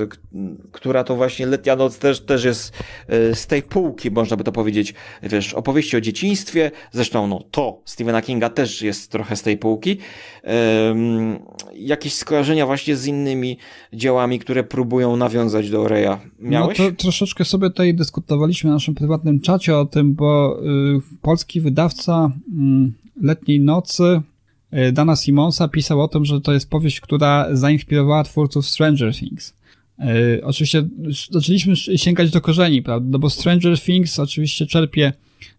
która to właśnie Letnia Noc też, też jest e, z tej półki, można by to powiedzieć, wiesz, opowieści o dzieciństwie, zresztą no to Stephena Kinga też jest trochę z tej półki, um, jakieś skojarzenia właśnie z innymi dziełami, które próbują nawiązać do Reya. Miałeś? No to troszeczkę sobie tutaj dyskutowaliśmy w naszym prywatnym czacie o tym, bo y, polski wydawca Mm, letniej nocy e, Dana Simonsa pisał o tym, że to jest powieść, która zainspirowała twórców Stranger Things. E, oczywiście zaczęliśmy sięgać do korzeni, prawda? No bo Stranger Things oczywiście czerpie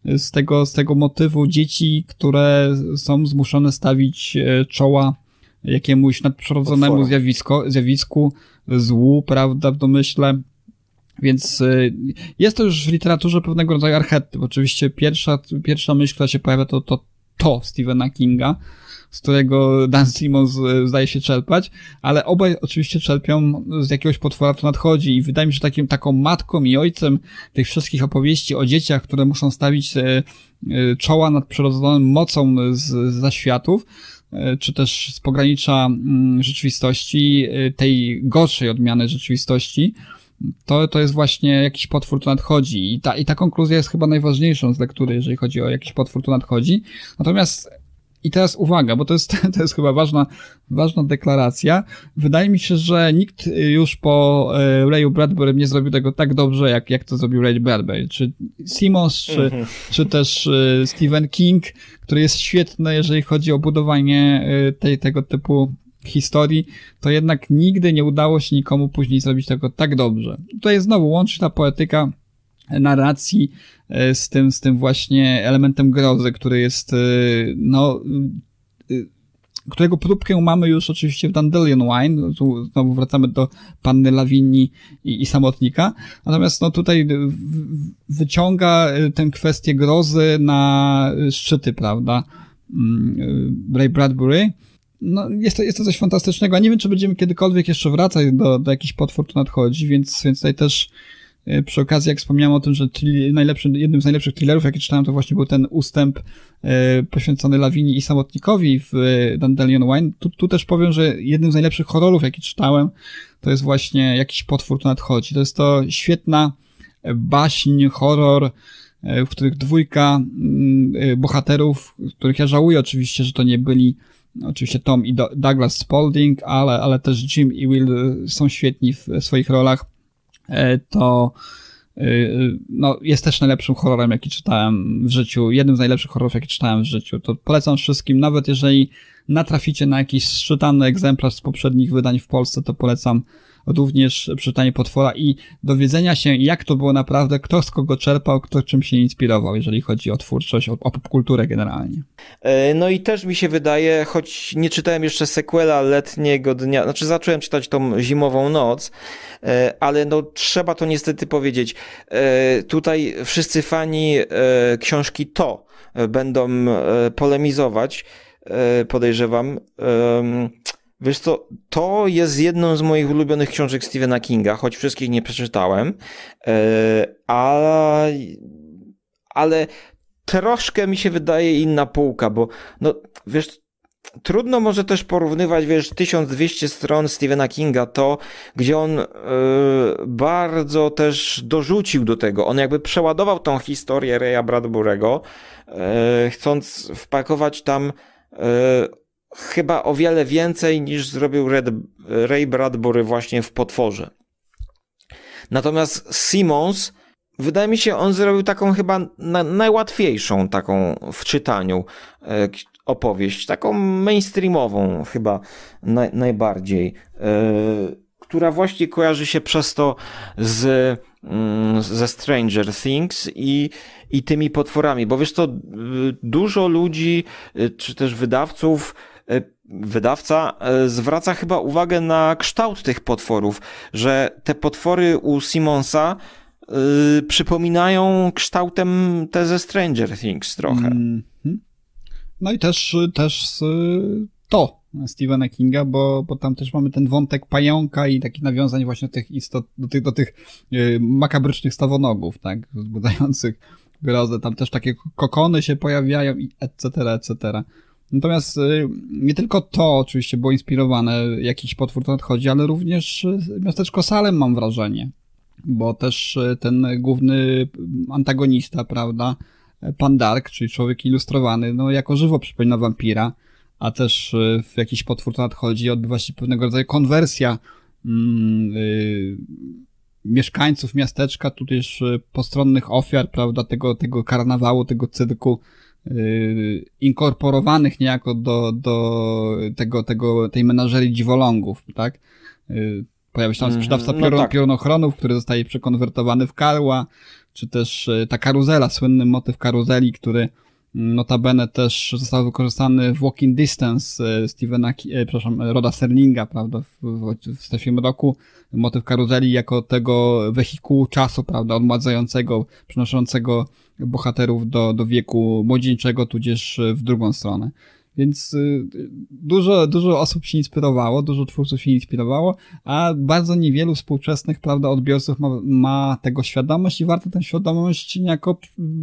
z tego, z tego motywu dzieci, które są zmuszone stawić e, czoła jakiemuś nadprzyrodzonemu zjawisko, zjawisku, złu, prawda, w domyśle, więc y, jest to już w literaturze pewnego rodzaju archetyp. Oczywiście pierwsza, pierwsza myśl, która się pojawia, to to, to Stephena Kinga, z którego Dan Simmons y, zdaje się czerpać, ale obaj oczywiście czerpią z jakiegoś potwora, co nadchodzi i wydaje mi się, że takim, taką matką i ojcem tych wszystkich opowieści o dzieciach, które muszą stawić y, czoła nad przyrodzoną mocą z, z zaświatów, czy też z pogranicza mm, rzeczywistości, tej gorszej odmiany rzeczywistości, to, to jest właśnie jakiś potwór, tu nadchodzi. I ta, I ta konkluzja jest chyba najważniejszą z lektury, jeżeli chodzi o jakiś potwór, tu nadchodzi. Natomiast i teraz uwaga, bo to jest, *laughs* to jest chyba ważna, ważna deklaracja. Wydaje mi się, że nikt już po e, Rayu Bradbury nie zrobił tego tak dobrze, jak, jak to zrobił Ray Bradbury. Czy Simons, czy, mhm. czy też e, Stephen King, który jest świetny, jeżeli chodzi o budowanie e, tej, tego typu historii, to jednak nigdy nie udało się nikomu później zrobić tego tak dobrze. Tutaj znowu łączy ta poetyka narracji e, z tym, z tym właśnie elementem grozy, który jest, e, no, e, którego próbkę mamy już oczywiście w Dandelion Wine, tu znowu wracamy do Panny Lawinii i, i Samotnika, natomiast no tutaj wyciąga tę kwestię grozy na szczyty, prawda, mm, Ray Bradbury, no, jest, to, jest to coś fantastycznego. A nie wiem, czy będziemy kiedykolwiek jeszcze wracać do, do jakichś potwór, tu nadchodzi, więc, więc tutaj też e, przy okazji, jak wspomniałem o tym, że najlepszym, jednym z najlepszych thrillerów, jaki czytałem, to właśnie był ten ustęp e, poświęcony Lawini i Samotnikowi w e, Dandelion Wine. Tu, tu też powiem, że jednym z najlepszych horrorów, jaki czytałem, to jest właśnie jakiś potwór, tu nadchodzi. To jest to świetna baśń, horror, w których dwójka mm, bohaterów, których ja żałuję oczywiście, że to nie byli Oczywiście Tom i Douglas Spalding, ale, ale też Jim i Will y, są świetni w y, swoich rolach. E, to y, no, jest też najlepszym horrorem, jaki czytałem w życiu. Jednym z najlepszych horrorów, jaki czytałem w życiu. To polecam wszystkim, nawet jeżeli natraficie na jakiś szczytany egzemplarz z poprzednich wydań w Polsce, to polecam również przeczytanie potwora i dowiedzenia się, jak to było naprawdę, kto z kogo czerpał, kto czym się inspirował, jeżeli chodzi o twórczość, o, o popkulturę generalnie. E, no i też mi się wydaje, choć nie czytałem jeszcze sequela letniego dnia, znaczy zacząłem czytać tą zimową noc, e, ale no trzeba to niestety powiedzieć. E, tutaj wszyscy fani książki To będą polemizować, podejrzewam Wiesz co, to jest jedną z moich ulubionych książek Stephena Kinga, choć wszystkich nie przeczytałem, ale, ale troszkę mi się wydaje inna półka, bo no, wiesz, trudno może też porównywać, wiesz, 1200 stron Stephena Kinga, to gdzie on e, bardzo też dorzucił do tego. On jakby przeładował tą historię Reya Bradburego, e, chcąc wpakować tam e, chyba o wiele więcej niż zrobił Red, Ray Bradbury właśnie w Potworze. Natomiast Simmons, wydaje mi się, on zrobił taką chyba na, najłatwiejszą taką w czytaniu e, opowieść, taką mainstreamową chyba najbardziej, e, która właśnie kojarzy się przez to z mm, ze Stranger Things i, i tymi potworami, bo wiesz to dużo ludzi, e, czy też wydawców E, wydawca e, zwraca chyba uwagę na kształt tych potworów, że te potwory u Simonsa Yy, przypominają kształtem te ze Stranger Things trochę. Mm -hmm. No i też, też to Stephena Kinga, bo, bo tam też mamy ten wątek pająka i takich nawiązań właśnie do tych, istot, do tych, do tych yy, makabrycznych stawonogów, tak, wzbudzających grozę. Tam też takie kokony się pojawiają, i etc., etc. Natomiast y, nie tylko to oczywiście było inspirowane, jakiś potwór to nadchodzi, ale również y, miasteczko Salem mam wrażenie, bo też y, ten główny antagonista, prawda, pan Dark, czyli człowiek ilustrowany, no jako żywo przypomina wampira, a też w jakiś potwór to nadchodzi, odbywa się pewnego rodzaju konwersja mm, mieszkańców miasteczka, tudzież postronnych ofiar, prawda, tego, tego karnawału, tego cyrku, Y, inkorporowanych niejako do, do tego, tego, tej menażerii dziwolągów, tak? Y, pojawia się tam mhm. sprzedawca piorun, no tak. który zostaje przekonwertowany w karła, czy też y, ta karuzela, słynny motyw karuzeli, który Notabene też został wykorzystany w Walking Distance e, Stevena, e, przepraszam, e, Roda Serlinga, prawda, w, w, w zeszłym roku. Motyw karuzeli jako tego wehikułu czasu, prawda, odmładzającego, przenoszącego bohaterów do, do wieku młodzieńczego, tudzież w drugą stronę. Więc dużo, dużo osób się inspirowało, dużo twórców się inspirowało, a bardzo niewielu współczesnych prawda, odbiorców ma, ma tego świadomość i warto tę świadomość niejako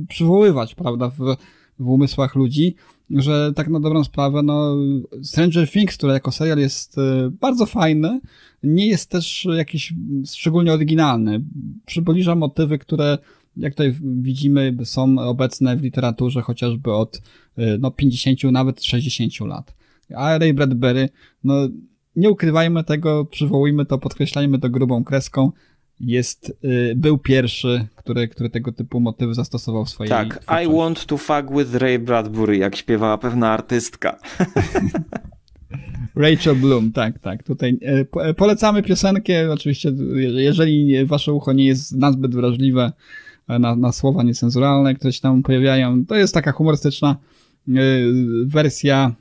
przywoływać prawda, w w umysłach ludzi, że tak na dobrą sprawę, no, Stranger Things, które jako serial jest e, bardzo fajny, nie jest też jakiś szczególnie oryginalny. Przybliża motywy, które jak tutaj widzimy, są obecne w literaturze chociażby od e, no, 50, nawet 60 lat. A Ray Bradbury, no nie ukrywajmy tego, przywołujmy to, podkreślajmy to grubą kreską jest, y, był pierwszy, który, który tego typu motywy zastosował w swojej Tak, I want to fuck with Ray Bradbury, jak śpiewała pewna artystka. *laughs* Rachel Bloom, tak, tak. Tutaj y, y, polecamy piosenkę, oczywiście jeżeli wasze ucho nie jest nazbyt wrażliwe na, na słowa niecenzuralne, które się tam pojawiają, to jest taka humorystyczna wersja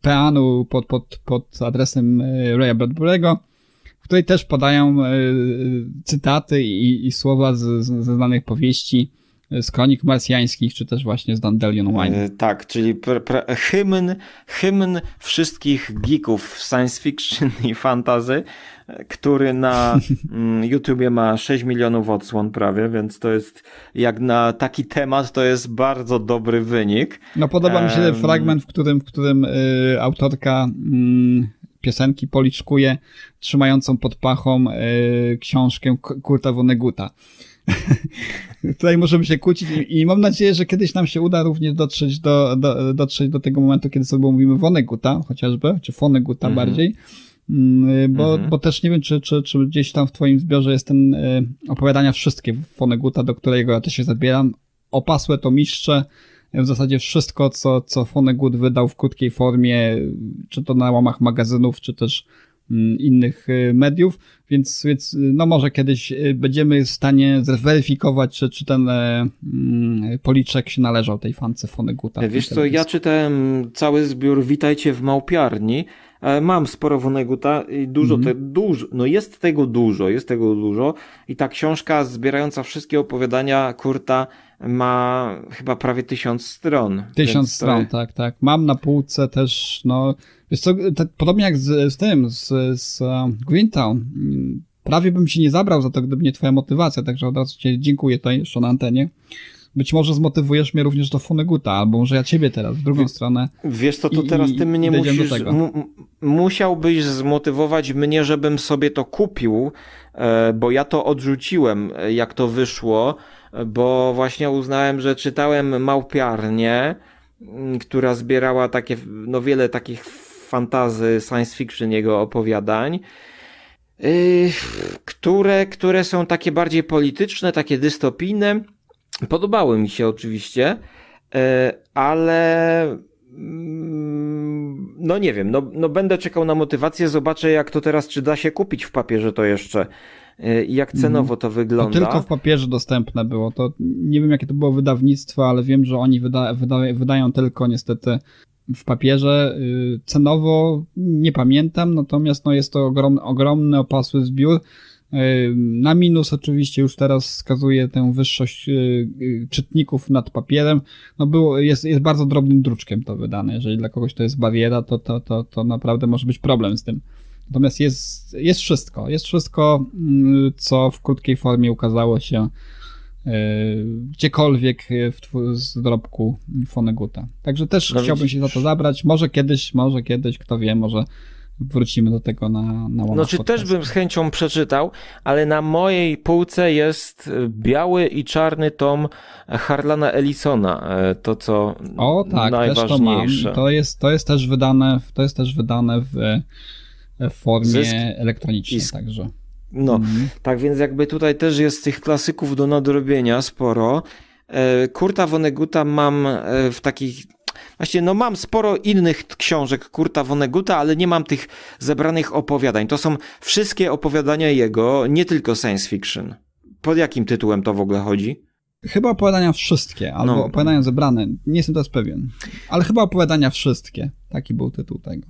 peanu pod, pod, pod adresem Raya Bradbury'ego której też podają e, e, cytaty i, i słowa z, z, ze znanych powieści z kronik marsjańskich, czy też właśnie z Dandelion Wine. E, tak, czyli hymn, hymn wszystkich geeków science fiction i fantazy, który na *laughs* mm, YouTubie ma 6 milionów odsłon prawie, więc to jest jak na taki temat, to jest bardzo dobry wynik. No podoba mi się um... fragment, w którym, w którym y, autorka... Y, piosenki policzkuje, trzymającą pod pachą e, książkę Kurta Woneguta. *laughs* Tutaj możemy się kłócić i, mam nadzieję, że kiedyś nam się uda również dotrzeć do, do, dotrzeć do tego momentu, kiedy sobie mówimy Woneguta chociażby, czy Foneguta mhm. bardziej, mm, e, bo, mhm. bo też nie wiem, czy, czy, czy gdzieś tam w twoim zbiorze jest ten e, opowiadania wszystkie Foneguta, do którego ja też się zabieram, opasłe to mistrze, w zasadzie wszystko, co, co Fonegut wydał w krótkiej formie, czy to na łamach magazynów, czy też mm, innych y, mediów, więc, więc y, no może kiedyś y, będziemy w stanie zweryfikować, czy, czy ten mm, policzek się należał tej fance Foneguta. Wiesz co, ja czytałem cały zbiór Witajcie w Małpiarni, e, Mam sporo Foneguta, i dużo, mm te, dużo, no jest tego dużo, jest tego dużo i ta książka zbierająca wszystkie opowiadania Kurta ma chyba prawie tysiąc stron. Tysiąc stron, to... tak, tak. Mam na półce też, no, wiesz co, te, podobnie jak z, z tym, z, z e, Greentown, mm, prawie bym się nie zabrał za to, gdyby nie twoja motywacja, także od razu ci dziękuję to jeszcze na antenie. Być może zmotywujesz mnie również do Foneguta, albo może ja ciebie teraz, w drugą stronę. Wiesz co, to i, teraz ty mnie musisz, musiałbyś zmotywować mnie, żebym sobie to kupił, e, bo ja to odrzuciłem, e, jak to wyszło bo właśnie uznałem, że czytałem Małpiarnię, która zbierała takie, no wiele takich fantazy, science fiction jego opowiadań, yy, które, które są takie bardziej polityczne, takie dystopijne. Podobały mi się oczywiście, yy, ale mm, no nie wiem, no, no będę czekał na motywację, zobaczę jak to teraz, czy da się kupić w papierze to jeszcze. E, i jak cenowo to wygląda. To tylko w papierze dostępne było. To nie wiem, jakie to było wydawnictwo, ale wiem, że oni wyda, wyda, wydają tylko niestety w papierze. Y, cenowo nie pamiętam, natomiast no, jest to ogrom, ogromny, opasły zbiór. Y, na minus oczywiście już teraz wskazuje tę wyższość y, czytników nad papierem. No było, jest, jest bardzo drobnym druczkiem to wydane. Jeżeli dla kogoś to jest bariera, to, to, to, to naprawdę może być problem z tym. Natomiast jest, jest wszystko. Jest wszystko, mm, co w krótkiej formie ukazało się e, gdziekolwiek w, z dorobku Foneguta. Także też no chciałbym się za to zabrać. Może kiedyś, może kiedyś, kto wie, może wrócimy do tego na, na No czy też bym z chęcią przeczytał, ale na mojej półce jest e, biały i czarny tom Harlana Ellisona, e, to co o, tak, najważniejsze. Też to, mam. to jest to jest też wydane, to jest też wydane w w formie Zysk. elektronicznej Zysk. także. No, mhm. tak więc jakby tutaj też jest tych klasyków do nadrobienia sporo. E, Kurta Woneguta mam e, w takich Właśnie, no mam sporo innych książek Kurta Woneguta, ale nie mam tych zebranych opowiadań. To są wszystkie opowiadania jego, nie tylko science fiction. Pod jakim tytułem to w ogóle chodzi? Chyba opowiadania wszystkie, albo no. opowiadania zebrane. Nie jestem teraz pewien. Ale chyba opowiadania wszystkie. Taki był tytuł tego.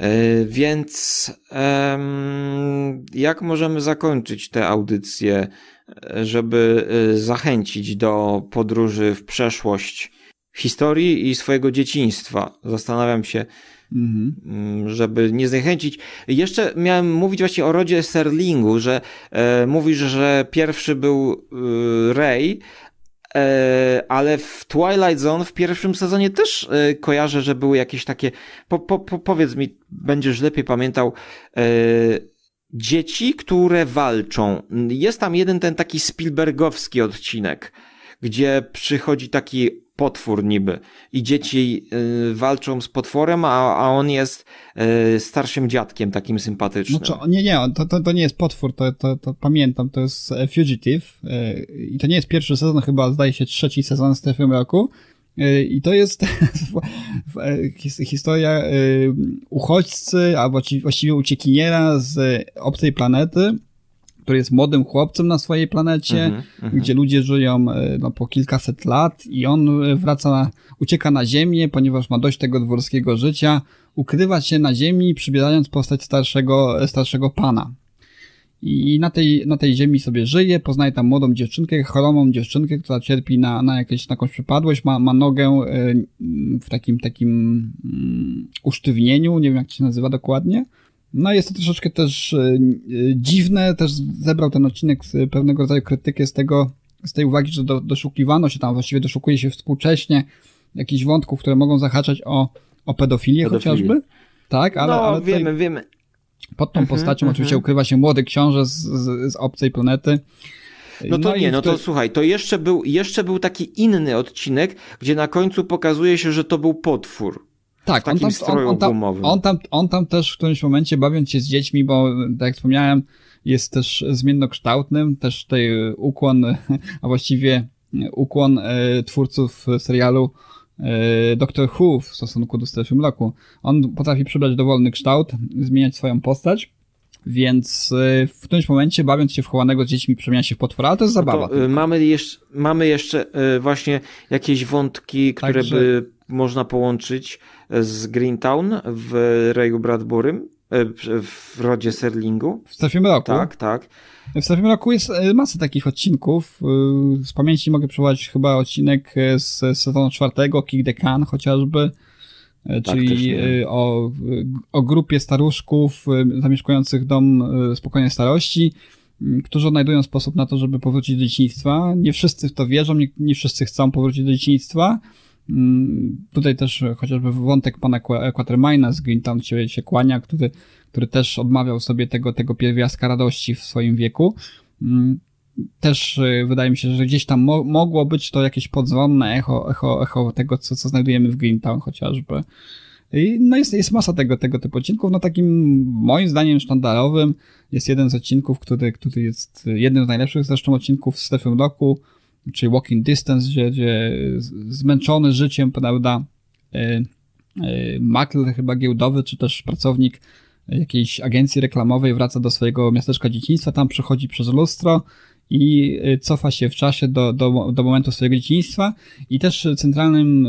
E, więc jak możemy zakończyć tę audycję, e, żeby e, zachęcić do podróży w przeszłość historii i swojego dzieciństwa? Zastanawiam się, Mhm. Mm, żeby nie zniechęcić. Jeszcze miałem mówić właśnie o rodzie Serlingu, że mówisz, że pierwszy był Ray, E, ale w Twilight Zone w pierwszym sezonie też e, kojarzę, że były jakieś takie, po, po, powiedz mi, będziesz lepiej pamiętał, e, dzieci, które walczą. Jest tam jeden ten taki Spielbergowski odcinek, gdzie przychodzi taki potwór niby i dzieci y, walczą z potworem, a, a on jest y, starszym dziadkiem takim sympatycznym. No co, nie, nie, to, to, to nie jest potwór, to, to, to pamiętam, to jest e, Fugitive e, i to nie jest pierwszy sezon, chyba zdaje się trzeci sezon z tym roku e, i to jest *laughs* historia uchodźcy, a właściwie uciekiniera z obcej planety, który jest młodym chłopcem na swojej planecie, mhm, mhm. gdzie ludzie żyją e, no, po kilkaset lat i on e, wraca, na, ucieka na Ziemię, ponieważ ma dość tego dworskiego życia, ukrywa się na Ziemi, przybierając postać starszego, e, starszego pana. I na tej, na tej ziemi sobie żyje, poznaje tam młodą dziewczynkę, choromą dziewczynkę, która cierpi na, na, jakieś, na jakąś przypadłość, ma, ma nogę w takim, takim mm, usztywnieniu, nie wiem jak to się nazywa dokładnie. No jest to troszeczkę też e, e, dziwne, też zebrał ten odcinek pewnego rodzaju krytykę z tego, z tej uwagi, że do, doszukiwano się tam, właściwie doszukuje się współcześnie jakichś wątków, które mogą zahaczać o, o pedofilię, chociażby. Tak, ale, no, ale wiemy, wiemy. Pod tą mhm, postacią mhm. oczywiście ukrywa się młody książę z, z, z obcej planety. No to no nie, no to słuchaj, to jeszcze był, jeszcze był taki inny odcinek, gdzie na końcu pokazuje się, że to był potwór. Tak, on tam, on, on, tam, on, tam, on tam też w którymś momencie bawiąc się z dziećmi, bo tak jak wspomniałem, jest też zmiennokształtnym, też tutaj ukłon, *laughs* a właściwie ukłon e, twórców serialu e, Doctor Who w stosunku do Strefy Mroku. On potrafi przybrać dowolny kształt, zmieniać swoją postać, więc e, w którymś momencie bawiąc się w chowanego z dziećmi przemienia się w potwora, ale to jest no zabawa. To, mamy, jeszcze, mamy jeszcze właśnie jakieś wątki, które Także... by można połączyć z Greentown w Reju Bradburym, e, w Rodzie Serlingu. W strefie Roku. Tak, tak. W strefie Roku jest e, masa takich odcinków. E, z pamięci mogę przywołać chyba odcinek z sezonu czwartego, Kick the Can chociażby, tak, czyli tak, o, o grupie staruszków zamieszkujących dom spokojnej starości, którzy odnajdują sposób na to, żeby powrócić do dzieciństwa. Nie wszyscy w to wierzą, nie, nie wszyscy chcą powrócić do dzieciństwa, Mm, tutaj też chociażby wątek pana Quatermaina z Greentown się, się kłania, który, który też odmawiał sobie tego, tego pierwiastka radości w swoim wieku. Mm, też y, wydaje mi się, że gdzieś tam mo mogło być to jakieś podzwonne echo, echo, echo tego, co, co znajdujemy w Greentown chociażby. I no jest, jest masa tego, tego typu odcinków. No takim moim zdaniem sztandarowym jest jeden z odcinków, który, który jest y, jednym z najlepszych zresztą odcinków z Stefem Mroku, czyli walking distance, gdzie, gdzie zmęczony życiem, prawda, e, e, makler chyba giełdowy, czy też pracownik jakiejś agencji reklamowej wraca do swojego miasteczka dzieciństwa, tam przechodzi przez lustro i e, cofa się w czasie do, do, do momentu swojego dzieciństwa. I też centralnym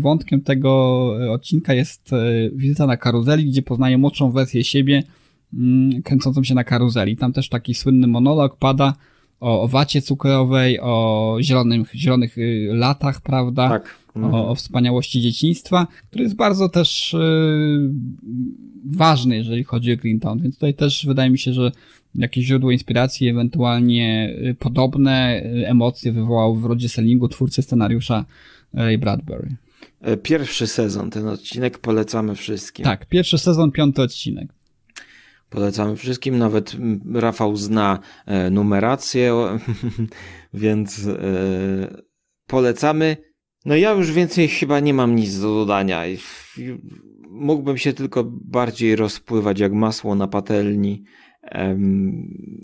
wątkiem tego odcinka jest wizyta na karuzeli, gdzie poznaje młodszą wersję siebie mm, kręcącą się na karuzeli. Tam też taki słynny monolog pada, o, o wacie cukrowej, o zielonych, zielonych latach, prawda? Tak. Mhm. O, o, wspaniałości dzieciństwa, który jest bardzo też yy, ważny, jeżeli chodzi o Town*. Więc tutaj też wydaje mi się, że jakieś źródło inspiracji, ewentualnie y, podobne y, emocje wywołał w Rodzie Sellingu twórcy scenariusza y, Ray Bradbury. E, pierwszy sezon, ten odcinek polecamy wszystkim. Tak, pierwszy sezon, piąty odcinek. Polecamy wszystkim, nawet Rafał zna e, numerację, *laughs* więc e, polecamy. No ja już więcej chyba nie mam nic do dodania. Mógłbym się tylko bardziej rozpływać jak masło na patelni.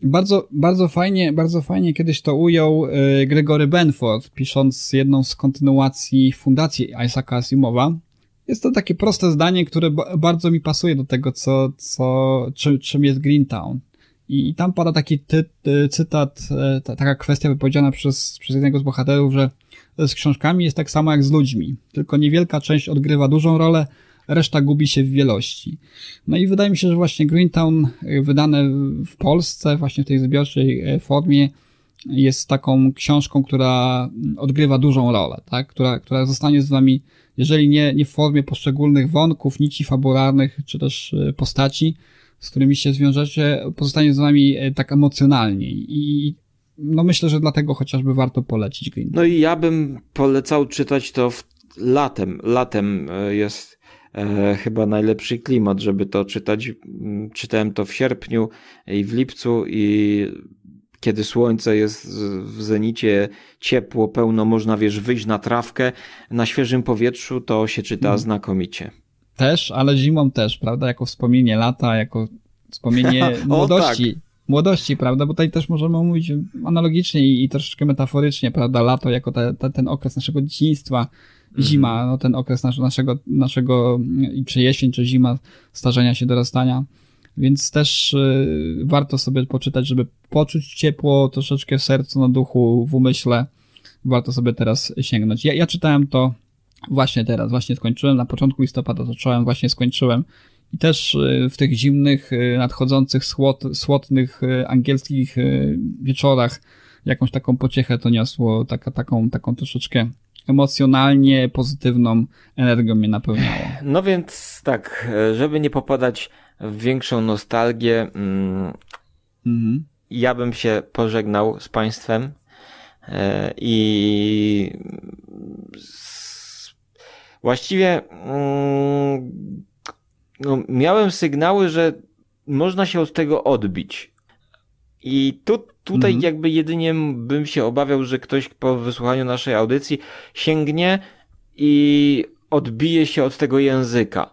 Bardzo, bardzo fajnie, bardzo fajnie kiedyś to ujął e, Gregory Benford, pisząc jedną z kontynuacji fundacji Isaaca Asimowa, jest to takie proste zdanie, które bardzo mi pasuje do tego, co, co, czym, czym jest Greentown. I, I tam pada taki ty, ty, cytat, e, ta, taka kwestia wypowiedziana przez, przez jednego z bohaterów, że z książkami jest tak samo jak z ludźmi, tylko niewielka część odgrywa dużą rolę, reszta gubi się w wielości. No i wydaje mi się, że właśnie Greentown, e, wydane w Polsce, właśnie w tej zbiorczej e, formie, jest taką książką, która odgrywa dużą rolę, tak? która, która zostanie z wami jeżeli nie, nie w formie poszczególnych wątków, nici fabularnych, czy też e, postaci, z którymi się zwiążecie, pozostanie z nami e, tak emocjonalnie. I no myślę, że dlatego chociażby warto polecić No i ja bym polecał czytać to w latem. Latem e, jest e, chyba najlepszy klimat, żeby to czytać. Czytałem to w sierpniu i w lipcu i kiedy słońce jest w zenicie, ciepło, pełno, można wiesz, wyjść na trawkę, na świeżym powietrzu to się czyta hmm. znakomicie. Też, ale zimą też, prawda? Jako wspomnienie lata, jako wspomnienie *laughs* tak. młodości. Tak. Młodości, prawda? Bo tutaj też możemy mówić analogicznie i, i troszeczkę metaforycznie, prawda? Lato jako ten okres naszego dzieciństwa, mhm. zima, no ten okres nas, naszego, naszego, czy jesień, czy zima, starzenia się, dorastania więc też y, warto sobie poczytać, żeby poczuć ciepło troszeczkę w sercu, na duchu, w umyśle. Warto sobie teraz sięgnąć. Ja, ja czytałem to właśnie teraz, właśnie skończyłem, na początku listopada zacząłem, właśnie skończyłem. I też y, w tych zimnych, y, nadchodzących, słod, słodnych angielskich wieczorach jakąś taką pociechę to niosło, taka, taką, taką troszeczkę emocjonalnie pozytywną energią mnie napełniało. No więc tak, e, żeby nie popadać większą nostalgię. Mm, mhm. Ja bym się pożegnał z Państwem e, i właściwie mm, no, miałem sygnały, że można się od tego odbić. I tu, tutaj mhm. jakby jedynie bym się obawiał, że ktoś po wysłuchaniu naszej audycji sięgnie i odbije się od tego języka.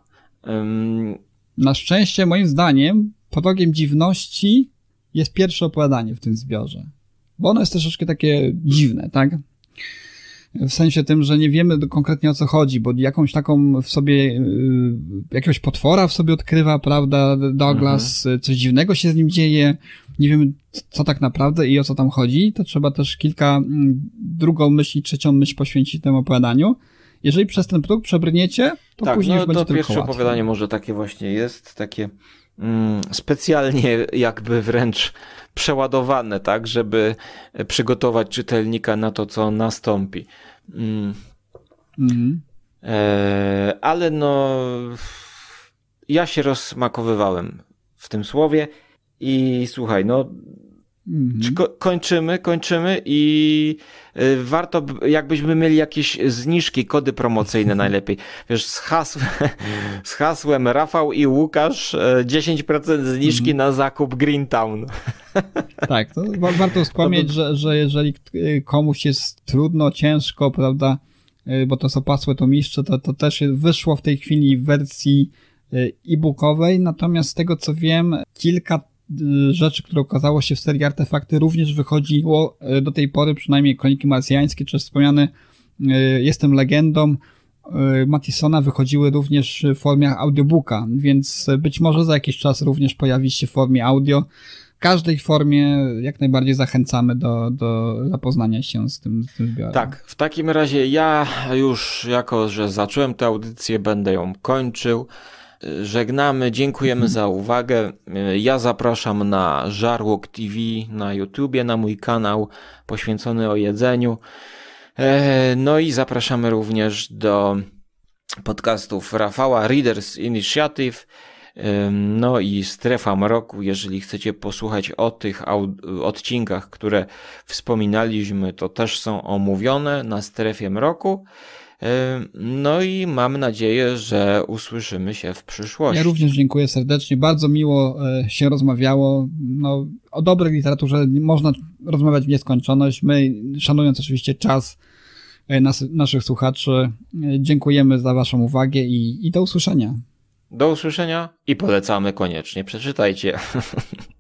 Na szczęście, moim zdaniem, progiem dziwności jest pierwsze opowiadanie w tym zbiorze. Bo ono jest troszeczkę takie dziwne, tak? W sensie tym, że nie wiemy konkretnie o co chodzi, bo jakąś taką w sobie, y, jakiegoś potwora w sobie odkrywa, prawda, Douglas, mhm. coś dziwnego się z nim dzieje, nie wiemy co tak naprawdę i o co tam chodzi, to trzeba też kilka mm, drugą myśl i trzecią myśl poświęcić temu opowiadaniu. Jeżeli przez ten próg przebrniecie, to tak, później no, już będzie to tylko pierwsze łatwo. opowiadanie może takie właśnie jest, takie mm, specjalnie jakby wręcz przeładowane, tak, żeby przygotować czytelnika na to, co nastąpi. Mm. Mhm. E, ale no, ja się rozsmakowywałem w tym słowie i słuchaj, no Mhm. Ko kończymy, kończymy i y, warto, jakbyśmy mieli jakieś zniżki, kody promocyjne *laughs* najlepiej. Wiesz, z, hasł mhm. z hasłem Rafał i Łukasz 10% y, zniżki mhm. na zakup Greentown. *laughs* Tak, to warto wspomnieć, to... że, że jeżeli y, komuś jest trudno, ciężko, prawda, y, bo to są pasłe to mistrze, to, to też wyszło w tej chwili w wersji e-bookowej, natomiast z tego co wiem, kilka Y, rzeczy, które ukazało się w serii Artefakty, również wychodziło y, do tej pory, przynajmniej Kroniki Marsjańskie, czy wspomniany Jestem Legendą y, Matisona wychodziły również w formie audiobooka, więc być może za jakiś czas również pojawi się w formie audio. W każdej formie jak najbardziej zachęcamy do, do zapoznania się z tym, z tym zbiorem. Tak, w takim razie ja już jako, że zacząłem tę audycję, będę ją kończył żegnamy, dziękujemy za mhm. uwagę. Ja zapraszam na Żarłok TV na YouTubie, na mój kanał poświęcony o jedzeniu. E, no i zapraszamy również do podcastów Rafała Readers Initiative. E, no i strefa mroku, jeżeli chcecie posłuchać o tych odcinkach, które wspominaliśmy, to też są omówione na strefie mroku. E, no i mam nadzieję, że usłyszymy się w przyszłości. Ja również dziękuję serdecznie. Bardzo miło e, się rozmawiało. No, o dobrej literaturze można rozmawiać w nieskończoność. My, szanując oczywiście czas e, nas, naszych słuchaczy, dziękujemy za Waszą uwagę i, i do usłyszenia. Do usłyszenia i polecamy koniecznie. Przeczytajcie. *laughs*